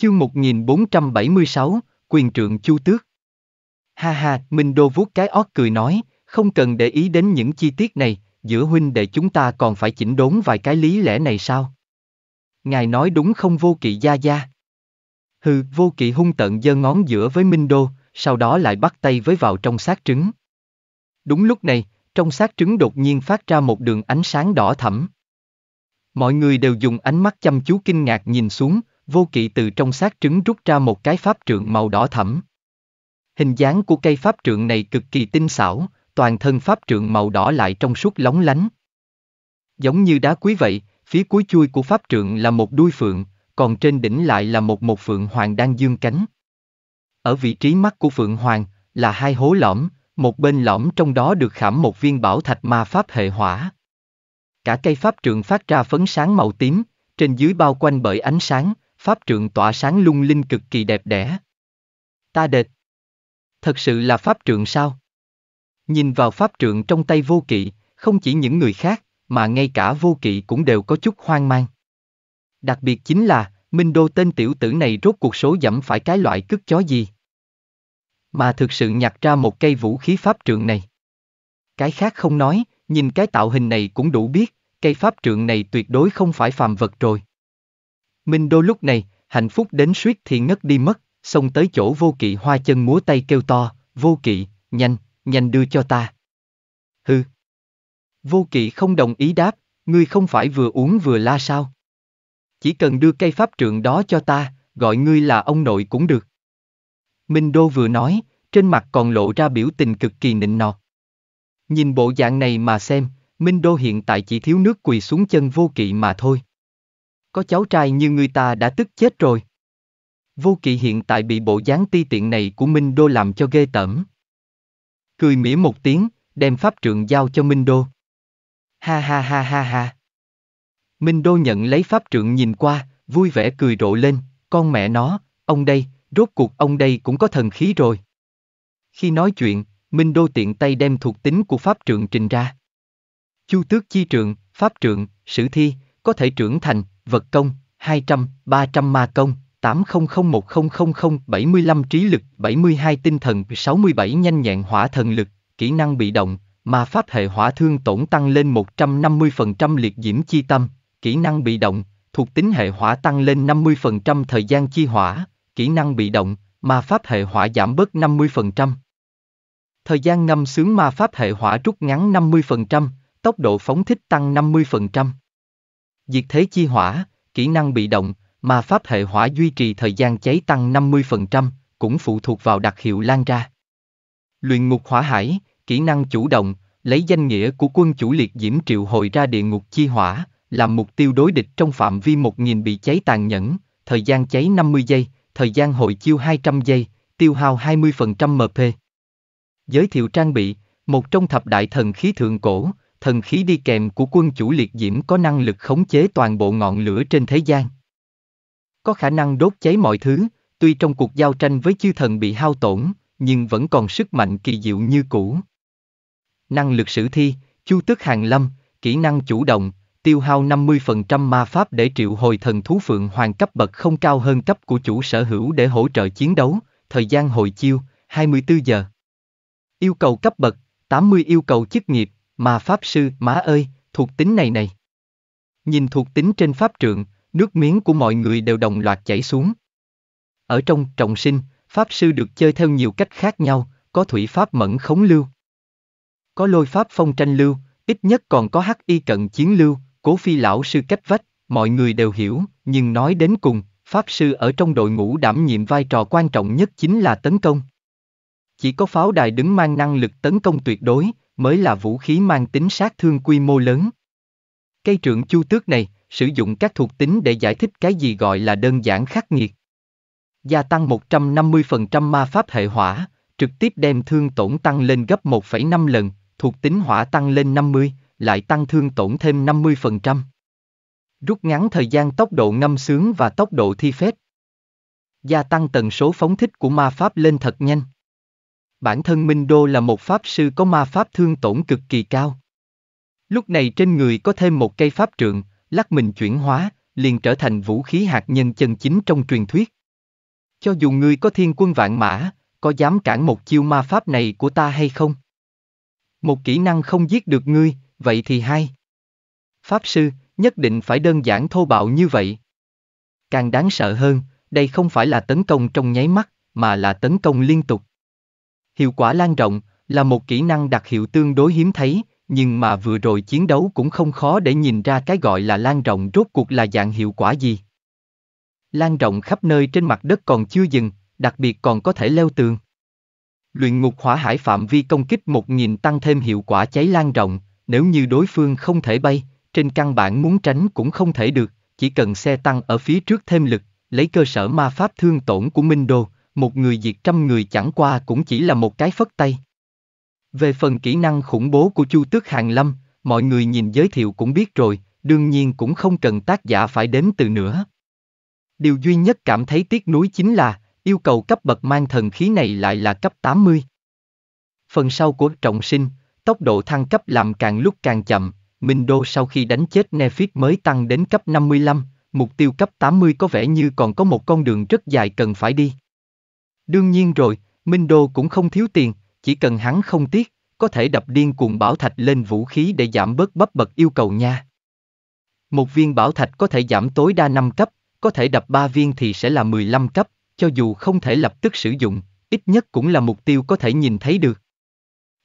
Chương 1476, quyền trượng chu tước. Ha ha, Minh Đô vuốt cái ót cười nói, không cần để ý đến những chi tiết này, giữa huynh đệ chúng ta còn phải chỉnh đốn vài cái lý lẽ này sao? Ngài nói đúng không vô kỵ gia gia? Hừ, vô kỵ hung tận giơ ngón giữa với Minh Đô, sau đó lại bắt tay với vào trong xác trứng. Đúng lúc này, trong xác trứng đột nhiên phát ra một đường ánh sáng đỏ thẫm. Mọi người đều dùng ánh mắt chăm chú kinh ngạc nhìn xuống, Vô kỵ từ trong xác trứng rút ra một cái pháp trượng màu đỏ thẫm. Hình dáng của cây pháp trượng này cực kỳ tinh xảo, toàn thân pháp trượng màu đỏ lại trong suốt lóng lánh. Giống như đá quý vậy, phía cuối chui của pháp trượng là một đuôi phượng, còn trên đỉnh lại là một một phượng hoàng đang dương cánh. Ở vị trí mắt của phượng hoàng là hai hố lõm, một bên lõm trong đó được khảm một viên bảo thạch ma pháp hệ hỏa. Cả cây pháp trượng phát ra phấn sáng màu tím, trên dưới bao quanh bởi ánh sáng, pháp trượng tỏa sáng lung linh cực kỳ đẹp đẽ. Ta đệt. Thật sự là pháp trượng sao? Nhìn vào pháp trượng trong tay vô kỵ, không chỉ những người khác, mà ngay cả vô kỵ cũng đều có chút hoang mang. Đặc biệt chính là, Minh Đô tên tiểu tử này rốt cuộc số dẫm phải cái loại cứt chó gì. Mà thực sự nhặt ra một cây vũ khí pháp trượng này. Cái khác không nói, nhìn cái tạo hình này cũng đủ biết, cây pháp trượng này tuyệt đối không phải phàm vật rồi. Minh Đô lúc này, hạnh phúc đến suýt thì ngất đi mất, xông tới chỗ vô kỵ hoa chân múa tay kêu to, vô kỵ, nhanh, nhanh đưa cho ta. Hừ. Vô kỵ không đồng ý đáp, ngươi không phải vừa uống vừa la sao. Chỉ cần đưa cây pháp trượng đó cho ta, gọi ngươi là ông nội cũng được. Minh Đô vừa nói, trên mặt còn lộ ra biểu tình cực kỳ nịnh nọt. Nhìn bộ dạng này mà xem, Minh Đô hiện tại chỉ thiếu nước quỳ xuống chân vô kỵ mà thôi có cháu trai như người ta đã tức chết rồi. Vô kỵ hiện tại bị bộ dáng ti tiện này của Minh Đô làm cho ghê tởm. Cười mỉa một tiếng, đem pháp trượng giao cho Minh Đô. Ha ha ha ha ha. Minh Đô nhận lấy pháp trượng nhìn qua, vui vẻ cười rộ lên, con mẹ nó, ông đây, rốt cuộc ông đây cũng có thần khí rồi. Khi nói chuyện, Minh Đô tiện tay đem thuộc tính của pháp trượng trình ra. Chu tước chi trượng, pháp trượng, sử thi, có thể trưởng thành, vật công, 200, 300 ma công, 800100075 trí lực, 72 tinh thần, 67 nhanh nhẹn hỏa thần lực, kỹ năng bị động, ma pháp hệ hỏa thương tổn tăng lên 150% liệt diễm chi tâm, kỹ năng bị động, thuộc tính hệ hỏa tăng lên 50% thời gian chi hỏa, kỹ năng bị động, ma pháp hệ hỏa giảm bớt 50%. Thời gian ngâm sướng ma pháp hệ hỏa rút ngắn 50%, tốc độ phóng thích tăng 50%. Diệt thế chi hỏa, kỹ năng bị động, mà pháp hệ hỏa duy trì thời gian cháy tăng 50%, cũng phụ thuộc vào đặc hiệu lan ra. Luyện ngục hỏa hải, kỹ năng chủ động, lấy danh nghĩa của quân chủ liệt diễm triệu hồi ra địa ngục chi hỏa, làm mục tiêu đối địch trong phạm vi 1.000 bị cháy tàn nhẫn, thời gian cháy 50 giây, thời gian hội chiêu 200 giây, tiêu hao 20% MP. Giới thiệu trang bị, một trong thập đại thần khí thượng cổ, thần khí đi kèm của quân chủ liệt diễm có năng lực khống chế toàn bộ ngọn lửa trên thế gian. Có khả năng đốt cháy mọi thứ, tuy trong cuộc giao tranh với chư thần bị hao tổn, nhưng vẫn còn sức mạnh kỳ diệu như cũ. Năng lực sử thi, chu tức hàng lâm, kỹ năng chủ động, tiêu hao 50% ma pháp để triệu hồi thần thú phượng hoàng cấp bậc không cao hơn cấp của chủ sở hữu để hỗ trợ chiến đấu, thời gian hồi chiêu, 24 giờ. Yêu cầu cấp bậc, 80 yêu cầu chức nghiệp, mà Pháp Sư, má ơi, thuộc tính này này. Nhìn thuộc tính trên Pháp trượng, nước miếng của mọi người đều đồng loạt chảy xuống. Ở trong trọng sinh, Pháp Sư được chơi theo nhiều cách khác nhau, có thủy Pháp mẫn khống lưu. Có lôi Pháp phong tranh lưu, ít nhất còn có hắc y cận chiến lưu, cố phi lão sư cách vách, mọi người đều hiểu, nhưng nói đến cùng, Pháp Sư ở trong đội ngũ đảm nhiệm vai trò quan trọng nhất chính là tấn công. Chỉ có pháo đài đứng mang năng lực tấn công tuyệt đối, mới là vũ khí mang tính sát thương quy mô lớn. Cây trượng chu tước này, sử dụng các thuộc tính để giải thích cái gì gọi là đơn giản khắc nghiệt. Gia tăng 150% ma pháp hệ hỏa, trực tiếp đem thương tổn tăng lên gấp 1,5 lần, thuộc tính hỏa tăng lên 50, lại tăng thương tổn thêm 50%. Rút ngắn thời gian tốc độ ngâm sướng và tốc độ thi phép. Gia tăng tần số phóng thích của ma pháp lên thật nhanh bản thân Minh Đô là một pháp sư có ma pháp thương tổn cực kỳ cao. Lúc này trên người có thêm một cây pháp trượng, lắc mình chuyển hóa, liền trở thành vũ khí hạt nhân chân chính trong truyền thuyết. Cho dù ngươi có thiên quân vạn mã, có dám cản một chiêu ma pháp này của ta hay không? Một kỹ năng không giết được ngươi, vậy thì hay Pháp sư, nhất định phải đơn giản thô bạo như vậy. Càng đáng sợ hơn, đây không phải là tấn công trong nháy mắt, mà là tấn công liên tục. Hiệu quả lan rộng là một kỹ năng đặc hiệu tương đối hiếm thấy, nhưng mà vừa rồi chiến đấu cũng không khó để nhìn ra cái gọi là lan rộng rốt cuộc là dạng hiệu quả gì. Lan rộng khắp nơi trên mặt đất còn chưa dừng, đặc biệt còn có thể leo tường. Luyện ngục hỏa hải phạm vi công kích 1000 tăng thêm hiệu quả cháy lan rộng, nếu như đối phương không thể bay, trên căn bản muốn tránh cũng không thể được, chỉ cần xe tăng ở phía trước thêm lực, lấy cơ sở ma pháp thương tổn của Minh Đô, một người diệt trăm người chẳng qua cũng chỉ là một cái phất tay. Về phần kỹ năng khủng bố của Chu Tước Hàng Lâm, mọi người nhìn giới thiệu cũng biết rồi, đương nhiên cũng không cần tác giả phải đến từ nữa. Điều duy nhất cảm thấy tiếc nuối chính là, yêu cầu cấp bậc mang thần khí này lại là cấp 80. Phần sau của trọng sinh, tốc độ thăng cấp làm càng lúc càng chậm, Minh Đô sau khi đánh chết Nefit mới tăng đến cấp 55, mục tiêu cấp 80 có vẻ như còn có một con đường rất dài cần phải đi. Đương nhiên rồi, Minh Đô cũng không thiếu tiền, chỉ cần hắn không tiếc, có thể đập điên cuồng bảo thạch lên vũ khí để giảm bớt bấp bật yêu cầu nha. Một viên bảo thạch có thể giảm tối đa 5 cấp, có thể đập 3 viên thì sẽ là 15 cấp, cho dù không thể lập tức sử dụng, ít nhất cũng là mục tiêu có thể nhìn thấy được.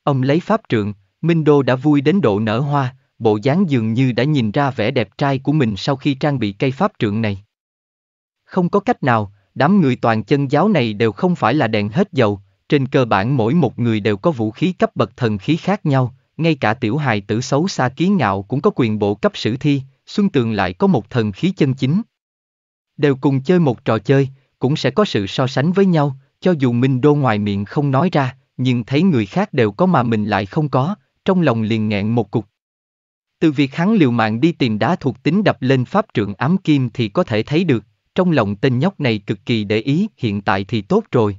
Ông lấy pháp trượng, Minh Đô đã vui đến độ nở hoa, bộ dáng dường như đã nhìn ra vẻ đẹp trai của mình sau khi trang bị cây pháp trượng này. Không có cách nào, đám người toàn chân giáo này đều không phải là đèn hết dầu, trên cơ bản mỗi một người đều có vũ khí cấp bậc thần khí khác nhau, ngay cả tiểu hài tử xấu xa kiến ngạo cũng có quyền bộ cấp sử thi, Xuân Tường lại có một thần khí chân chính. Đều cùng chơi một trò chơi, cũng sẽ có sự so sánh với nhau, cho dù Minh Đô ngoài miệng không nói ra, nhưng thấy người khác đều có mà mình lại không có, trong lòng liền nghẹn một cục. Từ việc hắn liều mạng đi tìm đá thuộc tính đập lên pháp trượng ám kim thì có thể thấy được, trong lòng tên nhóc này cực kỳ để ý hiện tại thì tốt rồi.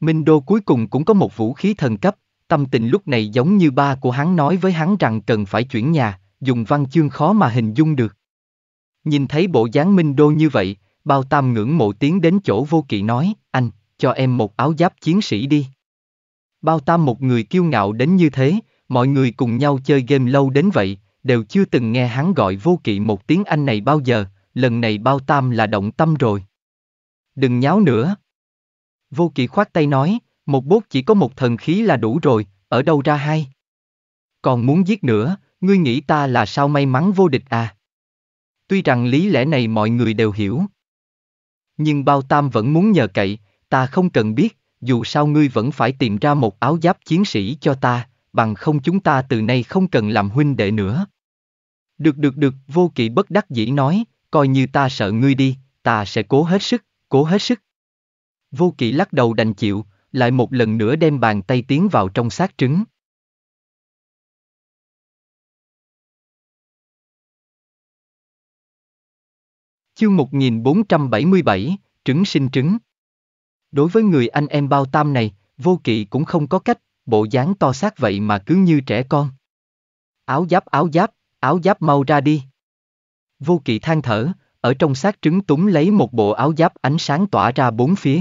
Minh Đô cuối cùng cũng có một vũ khí thần cấp, tâm tình lúc này giống như ba của hắn nói với hắn rằng cần phải chuyển nhà, dùng văn chương khó mà hình dung được. Nhìn thấy bộ dáng Minh Đô như vậy, bao tam ngưỡng mộ tiến đến chỗ vô kỵ nói, anh, cho em một áo giáp chiến sĩ đi. Bao tam một người kiêu ngạo đến như thế, mọi người cùng nhau chơi game lâu đến vậy, đều chưa từng nghe hắn gọi vô kỵ một tiếng anh này bao giờ, lần này bao tam là động tâm rồi. Đừng nháo nữa. Vô kỵ khoát tay nói, một bốt chỉ có một thần khí là đủ rồi, ở đâu ra hai. Còn muốn giết nữa, ngươi nghĩ ta là sao may mắn vô địch à? Tuy rằng lý lẽ này mọi người đều hiểu. Nhưng bao tam vẫn muốn nhờ cậy, ta không cần biết, dù sao ngươi vẫn phải tìm ra một áo giáp chiến sĩ cho ta, bằng không chúng ta từ nay không cần làm huynh đệ nữa. Được được được, vô kỵ bất đắc dĩ nói, coi như ta sợ ngươi đi, ta sẽ cố hết sức, cố hết sức. Vô kỵ lắc đầu đành chịu, lại một lần nữa đem bàn tay tiến vào trong xác trứng. Chương 1477, trứng sinh trứng. Đối với người anh em bao tam này, vô kỵ cũng không có cách, bộ dáng to xác vậy mà cứ như trẻ con. Áo giáp áo giáp, áo giáp mau ra đi. Vô kỵ than thở, ở trong xác trứng túng lấy một bộ áo giáp ánh sáng tỏa ra bốn phía.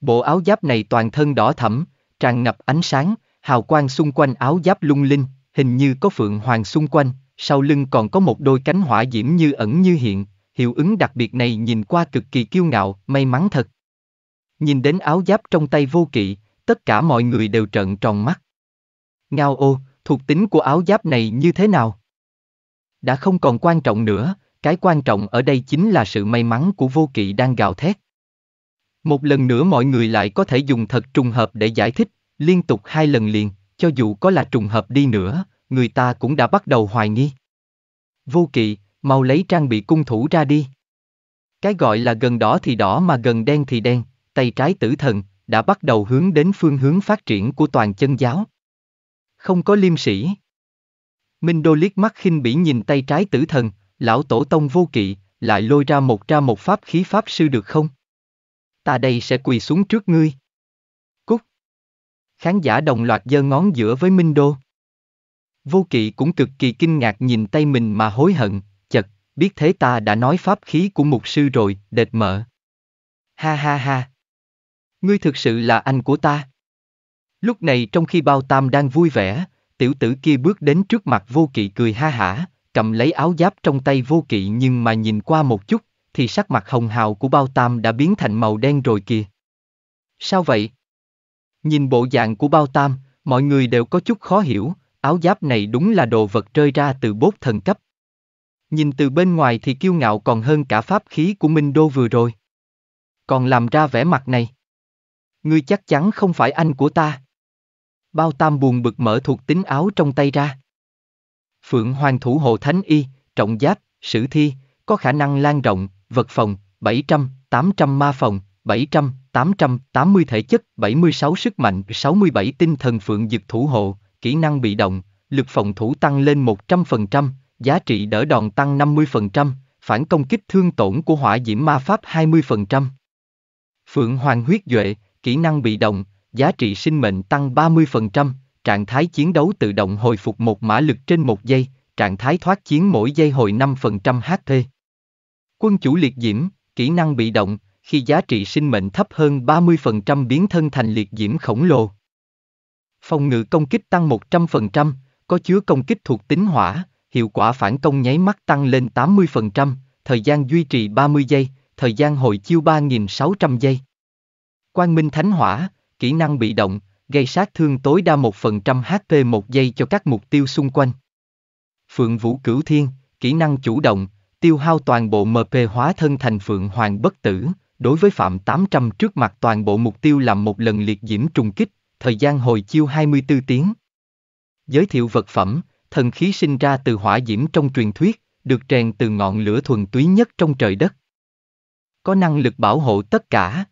Bộ áo giáp này toàn thân đỏ thẫm, tràn ngập ánh sáng, hào quang xung quanh áo giáp lung linh, hình như có phượng hoàng xung quanh, sau lưng còn có một đôi cánh hỏa diễm như ẩn như hiện, hiệu ứng đặc biệt này nhìn qua cực kỳ kiêu ngạo, may mắn thật. Nhìn đến áo giáp trong tay vô kỵ, tất cả mọi người đều trợn tròn mắt. Ngao ô, thuộc tính của áo giáp này như thế nào? đã không còn quan trọng nữa, cái quan trọng ở đây chính là sự may mắn của vô kỵ đang gào thét. Một lần nữa mọi người lại có thể dùng thật trùng hợp để giải thích, liên tục hai lần liền, cho dù có là trùng hợp đi nữa, người ta cũng đã bắt đầu hoài nghi. Vô kỵ, mau lấy trang bị cung thủ ra đi. Cái gọi là gần đỏ thì đỏ mà gần đen thì đen, tay trái tử thần, đã bắt đầu hướng đến phương hướng phát triển của toàn chân giáo. Không có liêm sĩ, Minh Đô liếc mắt khinh bỉ nhìn tay trái tử thần, lão tổ tông vô kỵ, lại lôi ra một ra một pháp khí pháp sư được không? Ta đây sẽ quỳ xuống trước ngươi. Cúc. Khán giả đồng loạt giơ ngón giữa với Minh Đô. Vô kỵ cũng cực kỳ kinh ngạc nhìn tay mình mà hối hận, chật, biết thế ta đã nói pháp khí của mục sư rồi, đệt mở. Ha ha ha. Ngươi thực sự là anh của ta. Lúc này trong khi bao tam đang vui vẻ, tiểu tử kia bước đến trước mặt vô kỵ cười ha hả, cầm lấy áo giáp trong tay vô kỵ nhưng mà nhìn qua một chút, thì sắc mặt hồng hào của bao tam đã biến thành màu đen rồi kìa. Sao vậy? Nhìn bộ dạng của bao tam, mọi người đều có chút khó hiểu, áo giáp này đúng là đồ vật rơi ra từ bốt thần cấp. Nhìn từ bên ngoài thì kiêu ngạo còn hơn cả pháp khí của Minh Đô vừa rồi. Còn làm ra vẻ mặt này. Ngươi chắc chắn không phải anh của ta. Bao tam buồn bực mở thuộc tính áo trong tay ra. Phượng Hoàng Thủ Hộ Thánh Y, Trọng Giáp, Sử Thi, có khả năng lan rộng, vật phòng, 700, 800 ma phòng, 700, 800, 80 thể chất, 76 sức mạnh, 67 tinh thần Phượng Dực Thủ Hộ, kỹ năng bị động, lực phòng thủ tăng lên 100%, giá trị đỡ đòn tăng 50%, phản công kích thương tổn của hỏa diễm ma pháp 20%. Phượng Hoàng Huyết Duệ, kỹ năng bị động, giá trị sinh mệnh tăng 30%, trạng thái chiến đấu tự động hồi phục một mã lực trên một giây, trạng thái thoát chiến mỗi giây hồi 5% HP. Quân chủ liệt diễm, kỹ năng bị động, khi giá trị sinh mệnh thấp hơn 30% biến thân thành liệt diễm khổng lồ. Phòng ngự công kích tăng 100%, có chứa công kích thuộc tính hỏa, hiệu quả phản công nháy mắt tăng lên 80%, thời gian duy trì 30 giây, thời gian hồi chiêu 3.600 giây. Quang Minh Thánh Hỏa, kỹ năng bị động, gây sát thương tối đa 1% HP một giây cho các mục tiêu xung quanh. Phượng Vũ Cửu Thiên, kỹ năng chủ động, tiêu hao toàn bộ MP hóa thân thành Phượng Hoàng Bất Tử, đối với Phạm 800 trước mặt toàn bộ mục tiêu làm một lần liệt diễm trùng kích, thời gian hồi chiêu 24 tiếng. Giới thiệu vật phẩm, thần khí sinh ra từ hỏa diễm trong truyền thuyết, được rèn từ ngọn lửa thuần túy nhất trong trời đất. Có năng lực bảo hộ tất cả.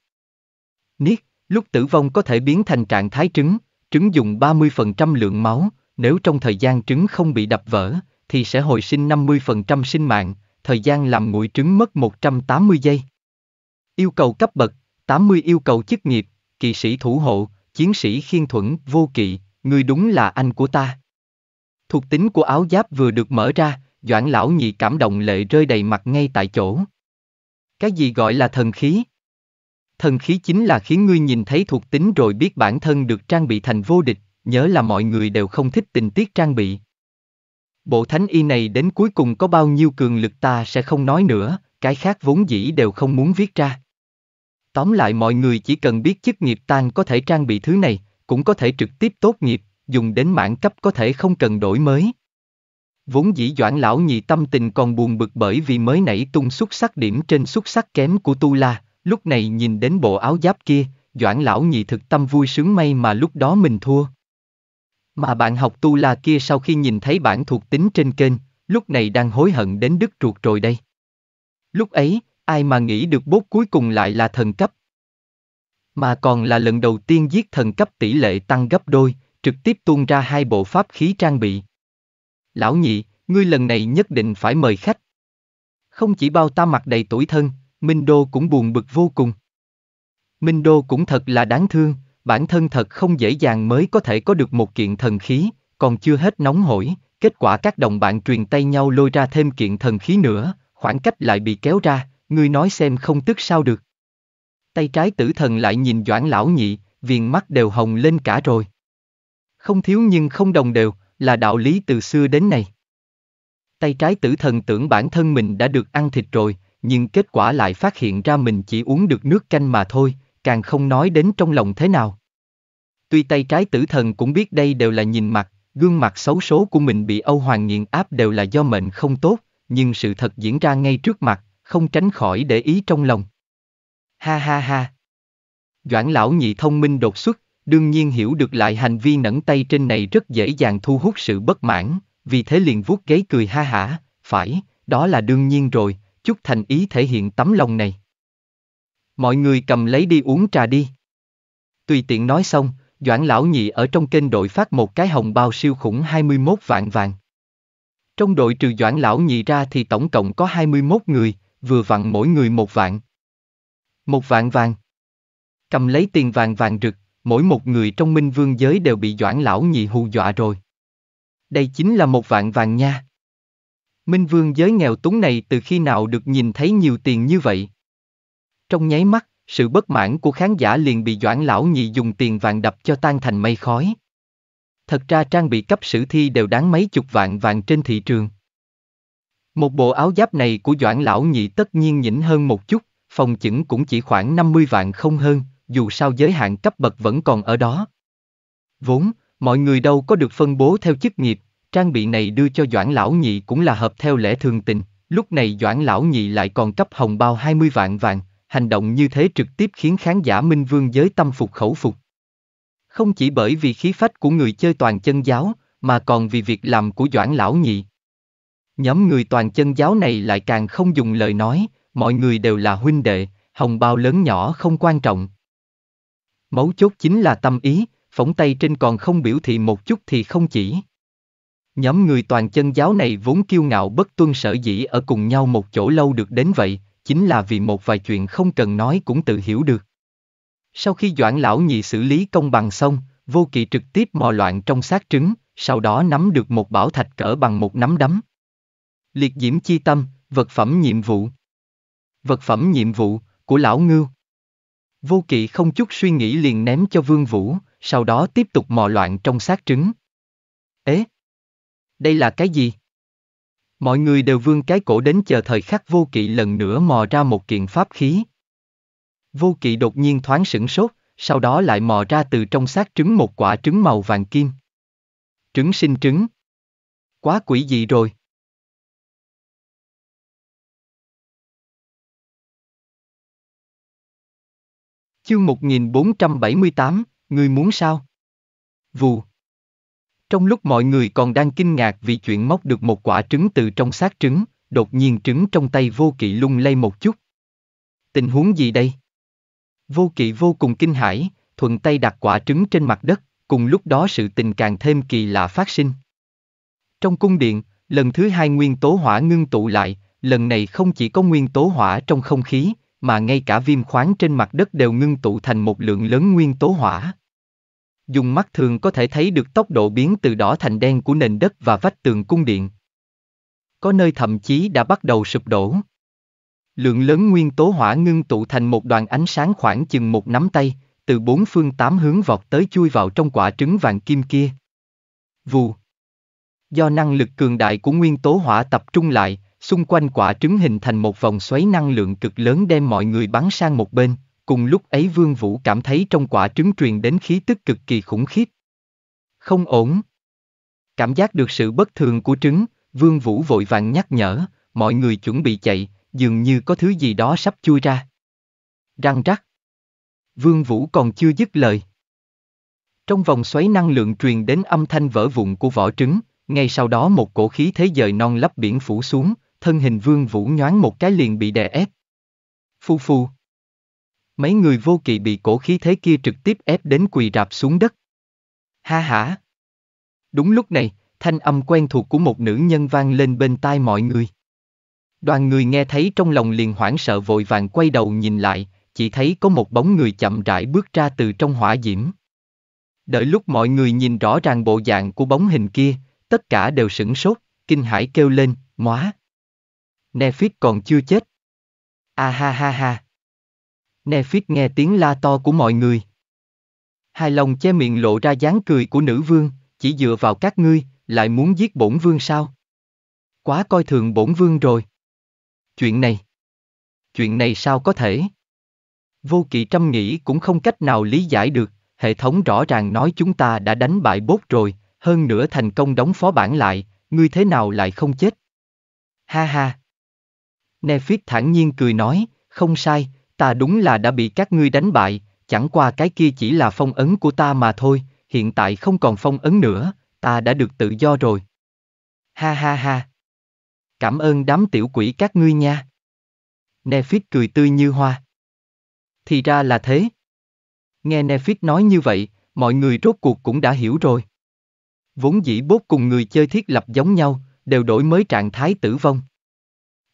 Niết, Lúc tử vong có thể biến thành trạng thái trứng, trứng dùng 30% lượng máu, nếu trong thời gian trứng không bị đập vỡ, thì sẽ hồi sinh 50% sinh mạng, thời gian làm nguội trứng mất 180 giây. Yêu cầu cấp bậc, 80 yêu cầu chức nghiệp, kỵ sĩ thủ hộ, chiến sĩ khiên thuẫn, vô kỵ, người đúng là anh của ta. Thuộc tính của áo giáp vừa được mở ra, Doãn lão nhị cảm động lệ rơi đầy mặt ngay tại chỗ. Cái gì gọi là thần khí? thần khí chính là khiến ngươi nhìn thấy thuộc tính rồi biết bản thân được trang bị thành vô địch, nhớ là mọi người đều không thích tình tiết trang bị. Bộ thánh y này đến cuối cùng có bao nhiêu cường lực ta sẽ không nói nữa, cái khác vốn dĩ đều không muốn viết ra. Tóm lại mọi người chỉ cần biết chức nghiệp tan có thể trang bị thứ này, cũng có thể trực tiếp tốt nghiệp, dùng đến mãn cấp có thể không cần đổi mới. Vốn dĩ Doãn lão nhị tâm tình còn buồn bực bởi vì mới nảy tung xuất sắc điểm trên xuất sắc kém của Tu La, Lúc này nhìn đến bộ áo giáp kia, Doãn lão nhị thực tâm vui sướng may mà lúc đó mình thua. Mà bạn học tu la kia sau khi nhìn thấy bản thuộc tính trên kênh, lúc này đang hối hận đến đứt ruột rồi đây. Lúc ấy, ai mà nghĩ được bốt cuối cùng lại là thần cấp. Mà còn là lần đầu tiên giết thần cấp tỷ lệ tăng gấp đôi, trực tiếp tuôn ra hai bộ pháp khí trang bị. Lão nhị, ngươi lần này nhất định phải mời khách. Không chỉ bao ta mặt đầy tuổi thân, Minh Đô cũng buồn bực vô cùng. Minh Đô cũng thật là đáng thương, bản thân thật không dễ dàng mới có thể có được một kiện thần khí, còn chưa hết nóng hổi, kết quả các đồng bạn truyền tay nhau lôi ra thêm kiện thần khí nữa, khoảng cách lại bị kéo ra, ngươi nói xem không tức sao được. Tay trái tử thần lại nhìn Doãn lão nhị, viền mắt đều hồng lên cả rồi. Không thiếu nhưng không đồng đều, là đạo lý từ xưa đến nay. Tay trái tử thần tưởng bản thân mình đã được ăn thịt rồi, nhưng kết quả lại phát hiện ra mình chỉ uống được nước canh mà thôi, càng không nói đến trong lòng thế nào. Tuy tay trái tử thần cũng biết đây đều là nhìn mặt, gương mặt xấu số của mình bị Âu Hoàng nghiện áp đều là do mệnh không tốt, nhưng sự thật diễn ra ngay trước mặt, không tránh khỏi để ý trong lòng. Ha ha ha. Doãn lão nhị thông minh đột xuất, đương nhiên hiểu được lại hành vi nẫn tay trên này rất dễ dàng thu hút sự bất mãn, vì thế liền vuốt gáy cười ha hả, phải, đó là đương nhiên rồi, chút thành ý thể hiện tấm lòng này. Mọi người cầm lấy đi uống trà đi. Tùy tiện nói xong, Doãn Lão Nhị ở trong kênh đội phát một cái hồng bao siêu khủng 21 vạn vàng. Trong đội trừ Doãn Lão Nhị ra thì tổng cộng có 21 người, vừa vặn mỗi người một vạn. Một vạn vàng. Cầm lấy tiền vàng vàng rực, mỗi một người trong minh vương giới đều bị Doãn Lão Nhị hù dọa rồi. Đây chính là một vạn vàng nha. Minh vương giới nghèo túng này từ khi nào được nhìn thấy nhiều tiền như vậy? Trong nháy mắt, sự bất mãn của khán giả liền bị Doãn lão nhị dùng tiền vàng đập cho tan thành mây khói. Thật ra trang bị cấp sử thi đều đáng mấy chục vạn vàng trên thị trường. Một bộ áo giáp này của Doãn lão nhị tất nhiên nhỉnh hơn một chút, phòng chừng cũng chỉ khoảng 50 vạn không hơn, dù sao giới hạn cấp bậc vẫn còn ở đó. Vốn, mọi người đâu có được phân bố theo chức nghiệp, Trang bị này đưa cho Doãn Lão Nhị cũng là hợp theo lẽ thường tình, lúc này Doãn Lão Nhị lại còn cấp hồng bao 20 vạn vàng, hành động như thế trực tiếp khiến khán giả Minh Vương giới tâm phục khẩu phục. Không chỉ bởi vì khí phách của người chơi toàn chân giáo, mà còn vì việc làm của Doãn Lão Nhị. Nhóm người toàn chân giáo này lại càng không dùng lời nói, mọi người đều là huynh đệ, hồng bao lớn nhỏ không quan trọng. Mấu chốt chính là tâm ý, phóng tay trên còn không biểu thị một chút thì không chỉ. Nhóm người toàn chân giáo này vốn kiêu ngạo bất tuân sở dĩ ở cùng nhau một chỗ lâu được đến vậy, chính là vì một vài chuyện không cần nói cũng tự hiểu được. Sau khi Doãn lão nhị xử lý công bằng xong, vô kỵ trực tiếp mò loạn trong xác trứng, sau đó nắm được một bảo thạch cỡ bằng một nắm đấm. Liệt diễm chi tâm, vật phẩm nhiệm vụ. Vật phẩm nhiệm vụ, của lão ngưu. Vô kỵ không chút suy nghĩ liền ném cho vương vũ, sau đó tiếp tục mò loạn trong xác trứng. Ế, đây là cái gì? Mọi người đều vươn cái cổ đến chờ thời khắc vô kỵ lần nữa mò ra một kiện pháp khí. Vô kỵ đột nhiên thoáng sửng sốt, sau đó lại mò ra từ trong xác trứng một quả trứng màu vàng kim. Trứng sinh trứng. Quá quỷ dị rồi. Chương 1478, người muốn sao? Vù. Trong lúc mọi người còn đang kinh ngạc vì chuyện móc được một quả trứng từ trong xác trứng, đột nhiên trứng trong tay vô kỵ lung lay một chút. Tình huống gì đây? Vô kỵ vô cùng kinh hãi, thuận tay đặt quả trứng trên mặt đất, cùng lúc đó sự tình càng thêm kỳ lạ phát sinh. Trong cung điện, lần thứ hai nguyên tố hỏa ngưng tụ lại, lần này không chỉ có nguyên tố hỏa trong không khí, mà ngay cả viêm khoáng trên mặt đất đều ngưng tụ thành một lượng lớn nguyên tố hỏa dùng mắt thường có thể thấy được tốc độ biến từ đỏ thành đen của nền đất và vách tường cung điện. Có nơi thậm chí đã bắt đầu sụp đổ. Lượng lớn nguyên tố hỏa ngưng tụ thành một đoàn ánh sáng khoảng chừng một nắm tay, từ bốn phương tám hướng vọt tới chui vào trong quả trứng vàng kim kia. Vù. Do năng lực cường đại của nguyên tố hỏa tập trung lại, xung quanh quả trứng hình thành một vòng xoáy năng lượng cực lớn đem mọi người bắn sang một bên, Cùng lúc ấy Vương Vũ cảm thấy trong quả trứng truyền đến khí tức cực kỳ khủng khiếp. Không ổn. Cảm giác được sự bất thường của trứng, Vương Vũ vội vàng nhắc nhở, mọi người chuẩn bị chạy, dường như có thứ gì đó sắp chui ra. Răng rắc. Vương Vũ còn chưa dứt lời. Trong vòng xoáy năng lượng truyền đến âm thanh vỡ vụn của vỏ trứng, ngay sau đó một cổ khí thế dời non lấp biển phủ xuống, thân hình Vương Vũ nhoáng một cái liền bị đè ép. Phu phu. Mấy người vô kỵ bị cổ khí thế kia trực tiếp ép đến quỳ rạp xuống đất. Ha ha. Đúng lúc này, thanh âm quen thuộc của một nữ nhân vang lên bên tai mọi người. Đoàn người nghe thấy trong lòng liền hoảng sợ vội vàng quay đầu nhìn lại, chỉ thấy có một bóng người chậm rãi bước ra từ trong hỏa diễm. Đợi lúc mọi người nhìn rõ ràng bộ dạng của bóng hình kia, tất cả đều sửng sốt, kinh hãi kêu lên, móa. Nefit còn chưa chết. A ha ha ha. Nefit nghe tiếng la to của mọi người. Hai lòng che miệng lộ ra dáng cười của nữ vương, chỉ dựa vào các ngươi, lại muốn giết bổn vương sao? Quá coi thường bổn vương rồi. Chuyện này. Chuyện này sao có thể? Vô kỵ trăm nghĩ cũng không cách nào lý giải được, hệ thống rõ ràng nói chúng ta đã đánh bại bốt rồi, hơn nữa thành công đóng phó bản lại, ngươi thế nào lại không chết? Ha ha. Nefit thản nhiên cười nói, không sai, ta đúng là đã bị các ngươi đánh bại, chẳng qua cái kia chỉ là phong ấn của ta mà thôi, hiện tại không còn phong ấn nữa, ta đã được tự do rồi. Ha ha ha. Cảm ơn đám tiểu quỷ các ngươi nha. Nefit cười tươi như hoa. Thì ra là thế. Nghe Nefit nói như vậy, mọi người rốt cuộc cũng đã hiểu rồi. Vốn dĩ bốt cùng người chơi thiết lập giống nhau, đều đổi mới trạng thái tử vong.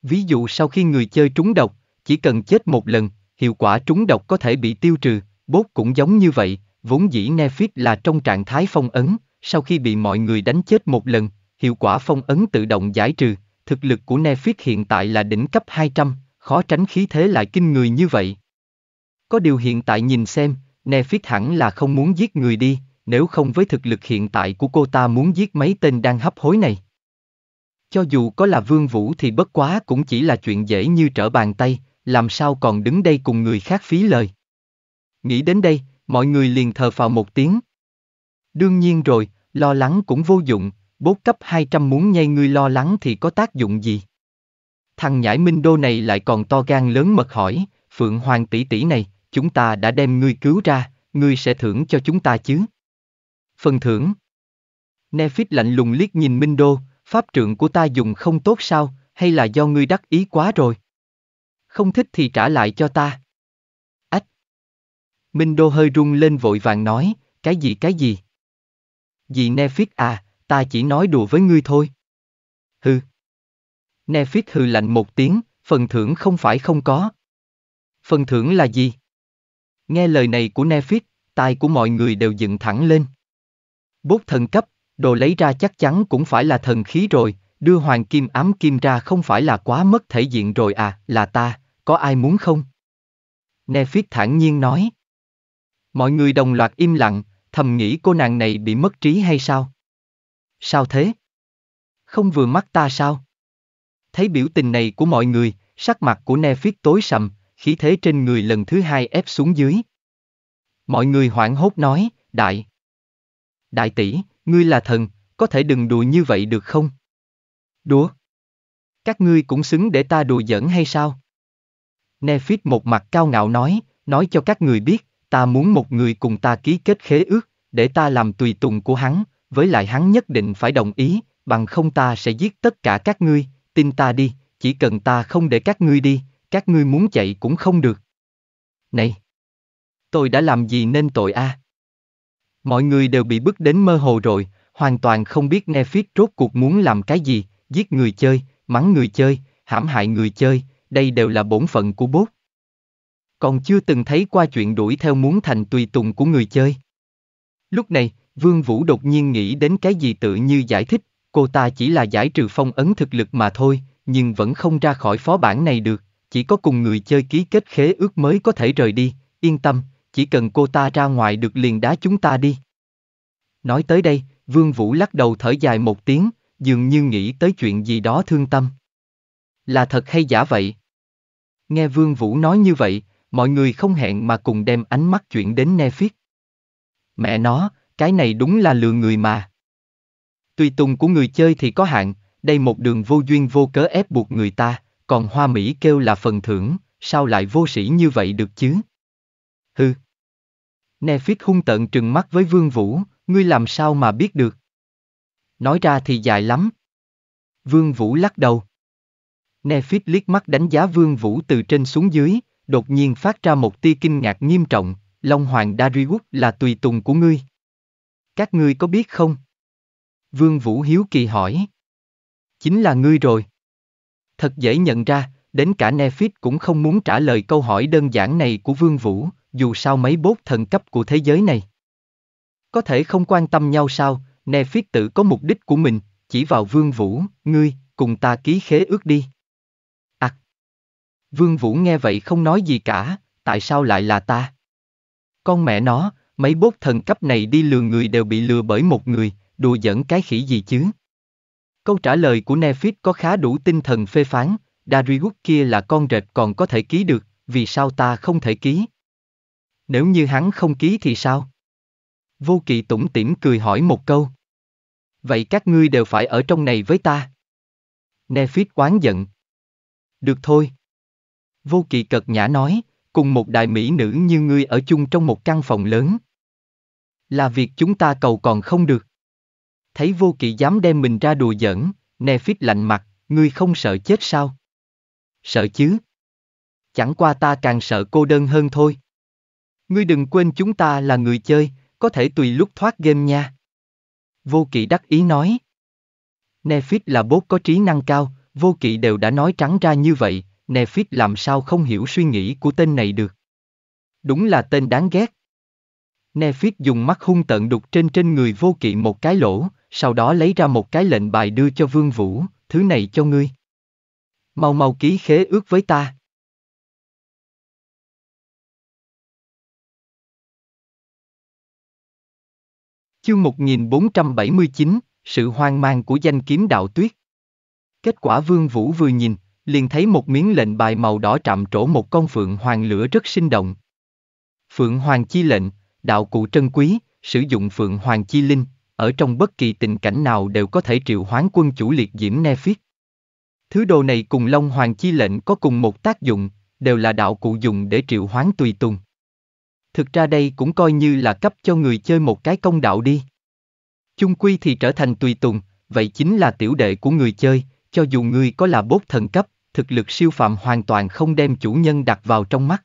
Ví dụ sau khi người chơi trúng độc, chỉ cần chết một lần, hiệu quả trúng độc có thể bị tiêu trừ, bốt cũng giống như vậy, vốn dĩ Nefit là trong trạng thái phong ấn, sau khi bị mọi người đánh chết một lần, hiệu quả phong ấn tự động giải trừ, thực lực của Nefit hiện tại là đỉnh cấp 200, khó tránh khí thế lại kinh người như vậy. Có điều hiện tại nhìn xem, Nefit hẳn là không muốn giết người đi, nếu không với thực lực hiện tại của cô ta muốn giết mấy tên đang hấp hối này. Cho dù có là vương vũ thì bất quá cũng chỉ là chuyện dễ như trở bàn tay, làm sao còn đứng đây cùng người khác phí lời. Nghĩ đến đây, mọi người liền thờ phào một tiếng. Đương nhiên rồi, lo lắng cũng vô dụng, bốt cấp 200 muốn nhây ngươi lo lắng thì có tác dụng gì? Thằng nhãi minh đô này lại còn to gan lớn mật hỏi, Phượng Hoàng tỷ tỷ này, chúng ta đã đem ngươi cứu ra, ngươi sẽ thưởng cho chúng ta chứ? Phần thưởng Nefit lạnh lùng liếc nhìn Minh Đô, pháp trượng của ta dùng không tốt sao, hay là do ngươi đắc ý quá rồi? không thích thì trả lại cho ta. Ách! Minh Đô hơi run lên vội vàng nói, cái gì cái gì? Dì Nefit à, ta chỉ nói đùa với ngươi thôi. Hừ! Nefit hừ lạnh một tiếng, phần thưởng không phải không có. Phần thưởng là gì? Nghe lời này của Nefit, tai của mọi người đều dựng thẳng lên. Bốt thần cấp, đồ lấy ra chắc chắn cũng phải là thần khí rồi, đưa hoàng kim ám kim ra không phải là quá mất thể diện rồi à, là ta, có ai muốn không? Nefit thản nhiên nói. Mọi người đồng loạt im lặng, thầm nghĩ cô nàng này bị mất trí hay sao? Sao thế? Không vừa mắt ta sao? Thấy biểu tình này của mọi người, sắc mặt của Nefit tối sầm, khí thế trên người lần thứ hai ép xuống dưới. Mọi người hoảng hốt nói, đại. Đại tỷ, ngươi là thần, có thể đừng đùa như vậy được không? Đùa? Các ngươi cũng xứng để ta đùa giỡn hay sao? Nefit một mặt cao ngạo nói, nói cho các người biết, ta muốn một người cùng ta ký kết khế ước, để ta làm tùy tùng của hắn, với lại hắn nhất định phải đồng ý, bằng không ta sẽ giết tất cả các ngươi, tin ta đi, chỉ cần ta không để các ngươi đi, các ngươi muốn chạy cũng không được. Này! Tôi đã làm gì nên tội a? À? Mọi người đều bị bức đến mơ hồ rồi, hoàn toàn không biết Nefit rốt cuộc muốn làm cái gì, giết người chơi, mắng người chơi, hãm hại người chơi, đây đều là bổn phận của bốt. Còn chưa từng thấy qua chuyện đuổi theo muốn thành tùy tùng của người chơi. Lúc này, Vương Vũ đột nhiên nghĩ đến cái gì tự như giải thích, cô ta chỉ là giải trừ phong ấn thực lực mà thôi, nhưng vẫn không ra khỏi phó bản này được, chỉ có cùng người chơi ký kết khế ước mới có thể rời đi, yên tâm, chỉ cần cô ta ra ngoài được liền đá chúng ta đi. Nói tới đây, Vương Vũ lắc đầu thở dài một tiếng, dường như nghĩ tới chuyện gì đó thương tâm. Là thật hay giả vậy? Nghe Vương Vũ nói như vậy, mọi người không hẹn mà cùng đem ánh mắt chuyển đến Ne Phiết. Mẹ nó, cái này đúng là lừa người mà. Tùy tùng của người chơi thì có hạn, đây một đường vô duyên vô cớ ép buộc người ta, còn hoa Mỹ kêu là phần thưởng, sao lại vô sĩ như vậy được chứ? Hừ. Ne Phiết hung tợn trừng mắt với Vương Vũ, ngươi làm sao mà biết được? Nói ra thì dài lắm. Vương Vũ lắc đầu. Nefit liếc mắt đánh giá Vương Vũ từ trên xuống dưới, đột nhiên phát ra một tia kinh ngạc nghiêm trọng, Long Hoàng Darius là tùy tùng của ngươi. Các ngươi có biết không? Vương Vũ Hiếu kỳ hỏi. Chính là ngươi rồi. Thật dễ nhận ra, đến cả Nefit cũng không muốn trả lời câu hỏi đơn giản này của Vương Vũ, dù sao mấy bốt thần cấp của thế giới này. Có thể không quan tâm nhau sao, Nefit tự có mục đích của mình, chỉ vào Vương Vũ, ngươi, cùng ta ký khế ước đi. Vương Vũ nghe vậy không nói gì cả, tại sao lại là ta? Con mẹ nó, mấy bốt thần cấp này đi lừa người đều bị lừa bởi một người, đùa giỡn cái khỉ gì chứ? Câu trả lời của Nefit có khá đủ tinh thần phê phán, Darius kia là con rệp còn có thể ký được, vì sao ta không thể ký? Nếu như hắn không ký thì sao? Vô Kỳ tủm tỉm cười hỏi một câu. Vậy các ngươi đều phải ở trong này với ta. Nefit oán giận. Được thôi, Vô kỳ cật nhã nói, cùng một đại mỹ nữ như ngươi ở chung trong một căn phòng lớn. Là việc chúng ta cầu còn không được. Thấy Vô kỳ dám đem mình ra đùa giỡn, nè phít lạnh mặt, ngươi không sợ chết sao? Sợ chứ. Chẳng qua ta càng sợ cô đơn hơn thôi. Ngươi đừng quên chúng ta là người chơi, có thể tùy lúc thoát game nha. Vô Kỵ đắc ý nói. Nefit là bốt có trí năng cao, Vô Kỵ đều đã nói trắng ra như vậy, Nefit làm sao không hiểu suy nghĩ của tên này được. Đúng là tên đáng ghét. Nefit dùng mắt hung tận đục trên trên người vô kỵ một cái lỗ, sau đó lấy ra một cái lệnh bài đưa cho Vương Vũ, thứ này cho ngươi. Mau mau ký khế ước với ta. Chương 1479, sự hoang mang của danh kiếm đạo tuyết. Kết quả Vương Vũ vừa nhìn, liền thấy một miếng lệnh bài màu đỏ trạm trổ một con phượng hoàng lửa rất sinh động. Phượng hoàng chi lệnh, đạo cụ trân quý, sử dụng phượng hoàng chi linh, ở trong bất kỳ tình cảnh nào đều có thể triệu hoán quân chủ liệt diễm ne phiết. Thứ đồ này cùng Long Hoàng chi lệnh có cùng một tác dụng, đều là đạo cụ dùng để triệu hoán tùy tùng. Thực ra đây cũng coi như là cấp cho người chơi một cái công đạo đi. Chung quy thì trở thành tùy tùng, vậy chính là tiểu đệ của người chơi, cho dù người có là bốt thần cấp, thực lực siêu phạm hoàn toàn không đem chủ nhân đặt vào trong mắt.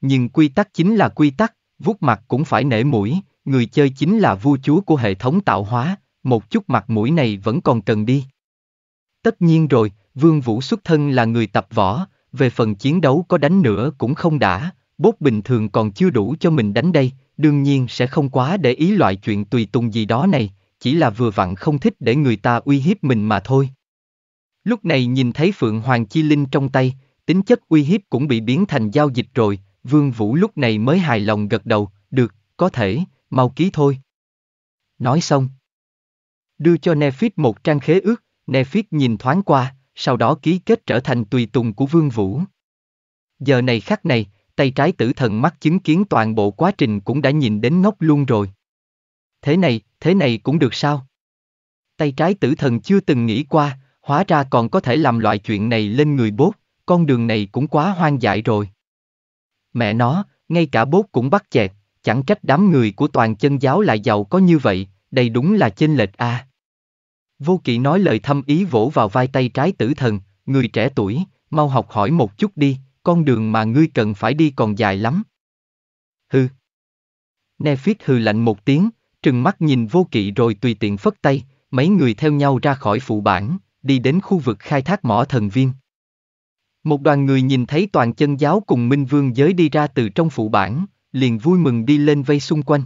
Nhưng quy tắc chính là quy tắc, vuốt mặt cũng phải nể mũi, người chơi chính là vua chúa của hệ thống tạo hóa, một chút mặt mũi này vẫn còn cần đi. Tất nhiên rồi, Vương Vũ xuất thân là người tập võ, về phần chiến đấu có đánh nữa cũng không đã, bốt bình thường còn chưa đủ cho mình đánh đây, đương nhiên sẽ không quá để ý loại chuyện tùy tùng gì đó này, chỉ là vừa vặn không thích để người ta uy hiếp mình mà thôi. Lúc này nhìn thấy Phượng Hoàng Chi Linh trong tay, tính chất uy hiếp cũng bị biến thành giao dịch rồi, Vương Vũ lúc này mới hài lòng gật đầu, được, có thể, mau ký thôi. Nói xong. Đưa cho Nefit một trang khế ước, Nefit nhìn thoáng qua, sau đó ký kết trở thành tùy tùng của Vương Vũ. Giờ này khắc này, tay trái tử thần mắt chứng kiến toàn bộ quá trình cũng đã nhìn đến ngốc luôn rồi. Thế này, thế này cũng được sao? Tay trái tử thần chưa từng nghĩ qua, Hóa ra còn có thể làm loại chuyện này lên người bốt, con đường này cũng quá hoang dại rồi. Mẹ nó, ngay cả bốt cũng bắt chẹt, chẳng trách đám người của toàn chân giáo lại giàu có như vậy, đây đúng là chênh lệch a. À. Vô kỵ nói lời thâm ý vỗ vào vai tay trái tử thần, người trẻ tuổi, mau học hỏi một chút đi, con đường mà ngươi cần phải đi còn dài lắm. Hừ. Nefit hừ lạnh một tiếng, trừng mắt nhìn vô kỵ rồi tùy tiện phất tay, mấy người theo nhau ra khỏi phụ bản đi đến khu vực khai thác mỏ thần viên. Một đoàn người nhìn thấy toàn chân giáo cùng Minh Vương giới đi ra từ trong phụ bản, liền vui mừng đi lên vây xung quanh.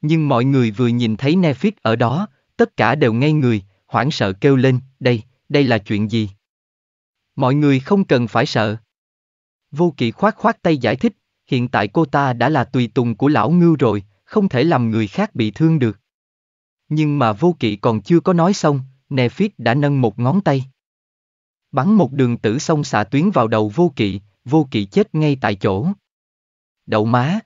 Nhưng mọi người vừa nhìn thấy Nefit ở đó, tất cả đều ngây người, hoảng sợ kêu lên, đây, đây là chuyện gì? Mọi người không cần phải sợ. Vô kỵ khoát khoát tay giải thích, hiện tại cô ta đã là tùy tùng của lão ngưu rồi, không thể làm người khác bị thương được. Nhưng mà vô kỵ còn chưa có nói xong, Nefit đã nâng một ngón tay. Bắn một đường tử sông xạ tuyến vào đầu vô kỵ, vô kỵ chết ngay tại chỗ. Đậu má.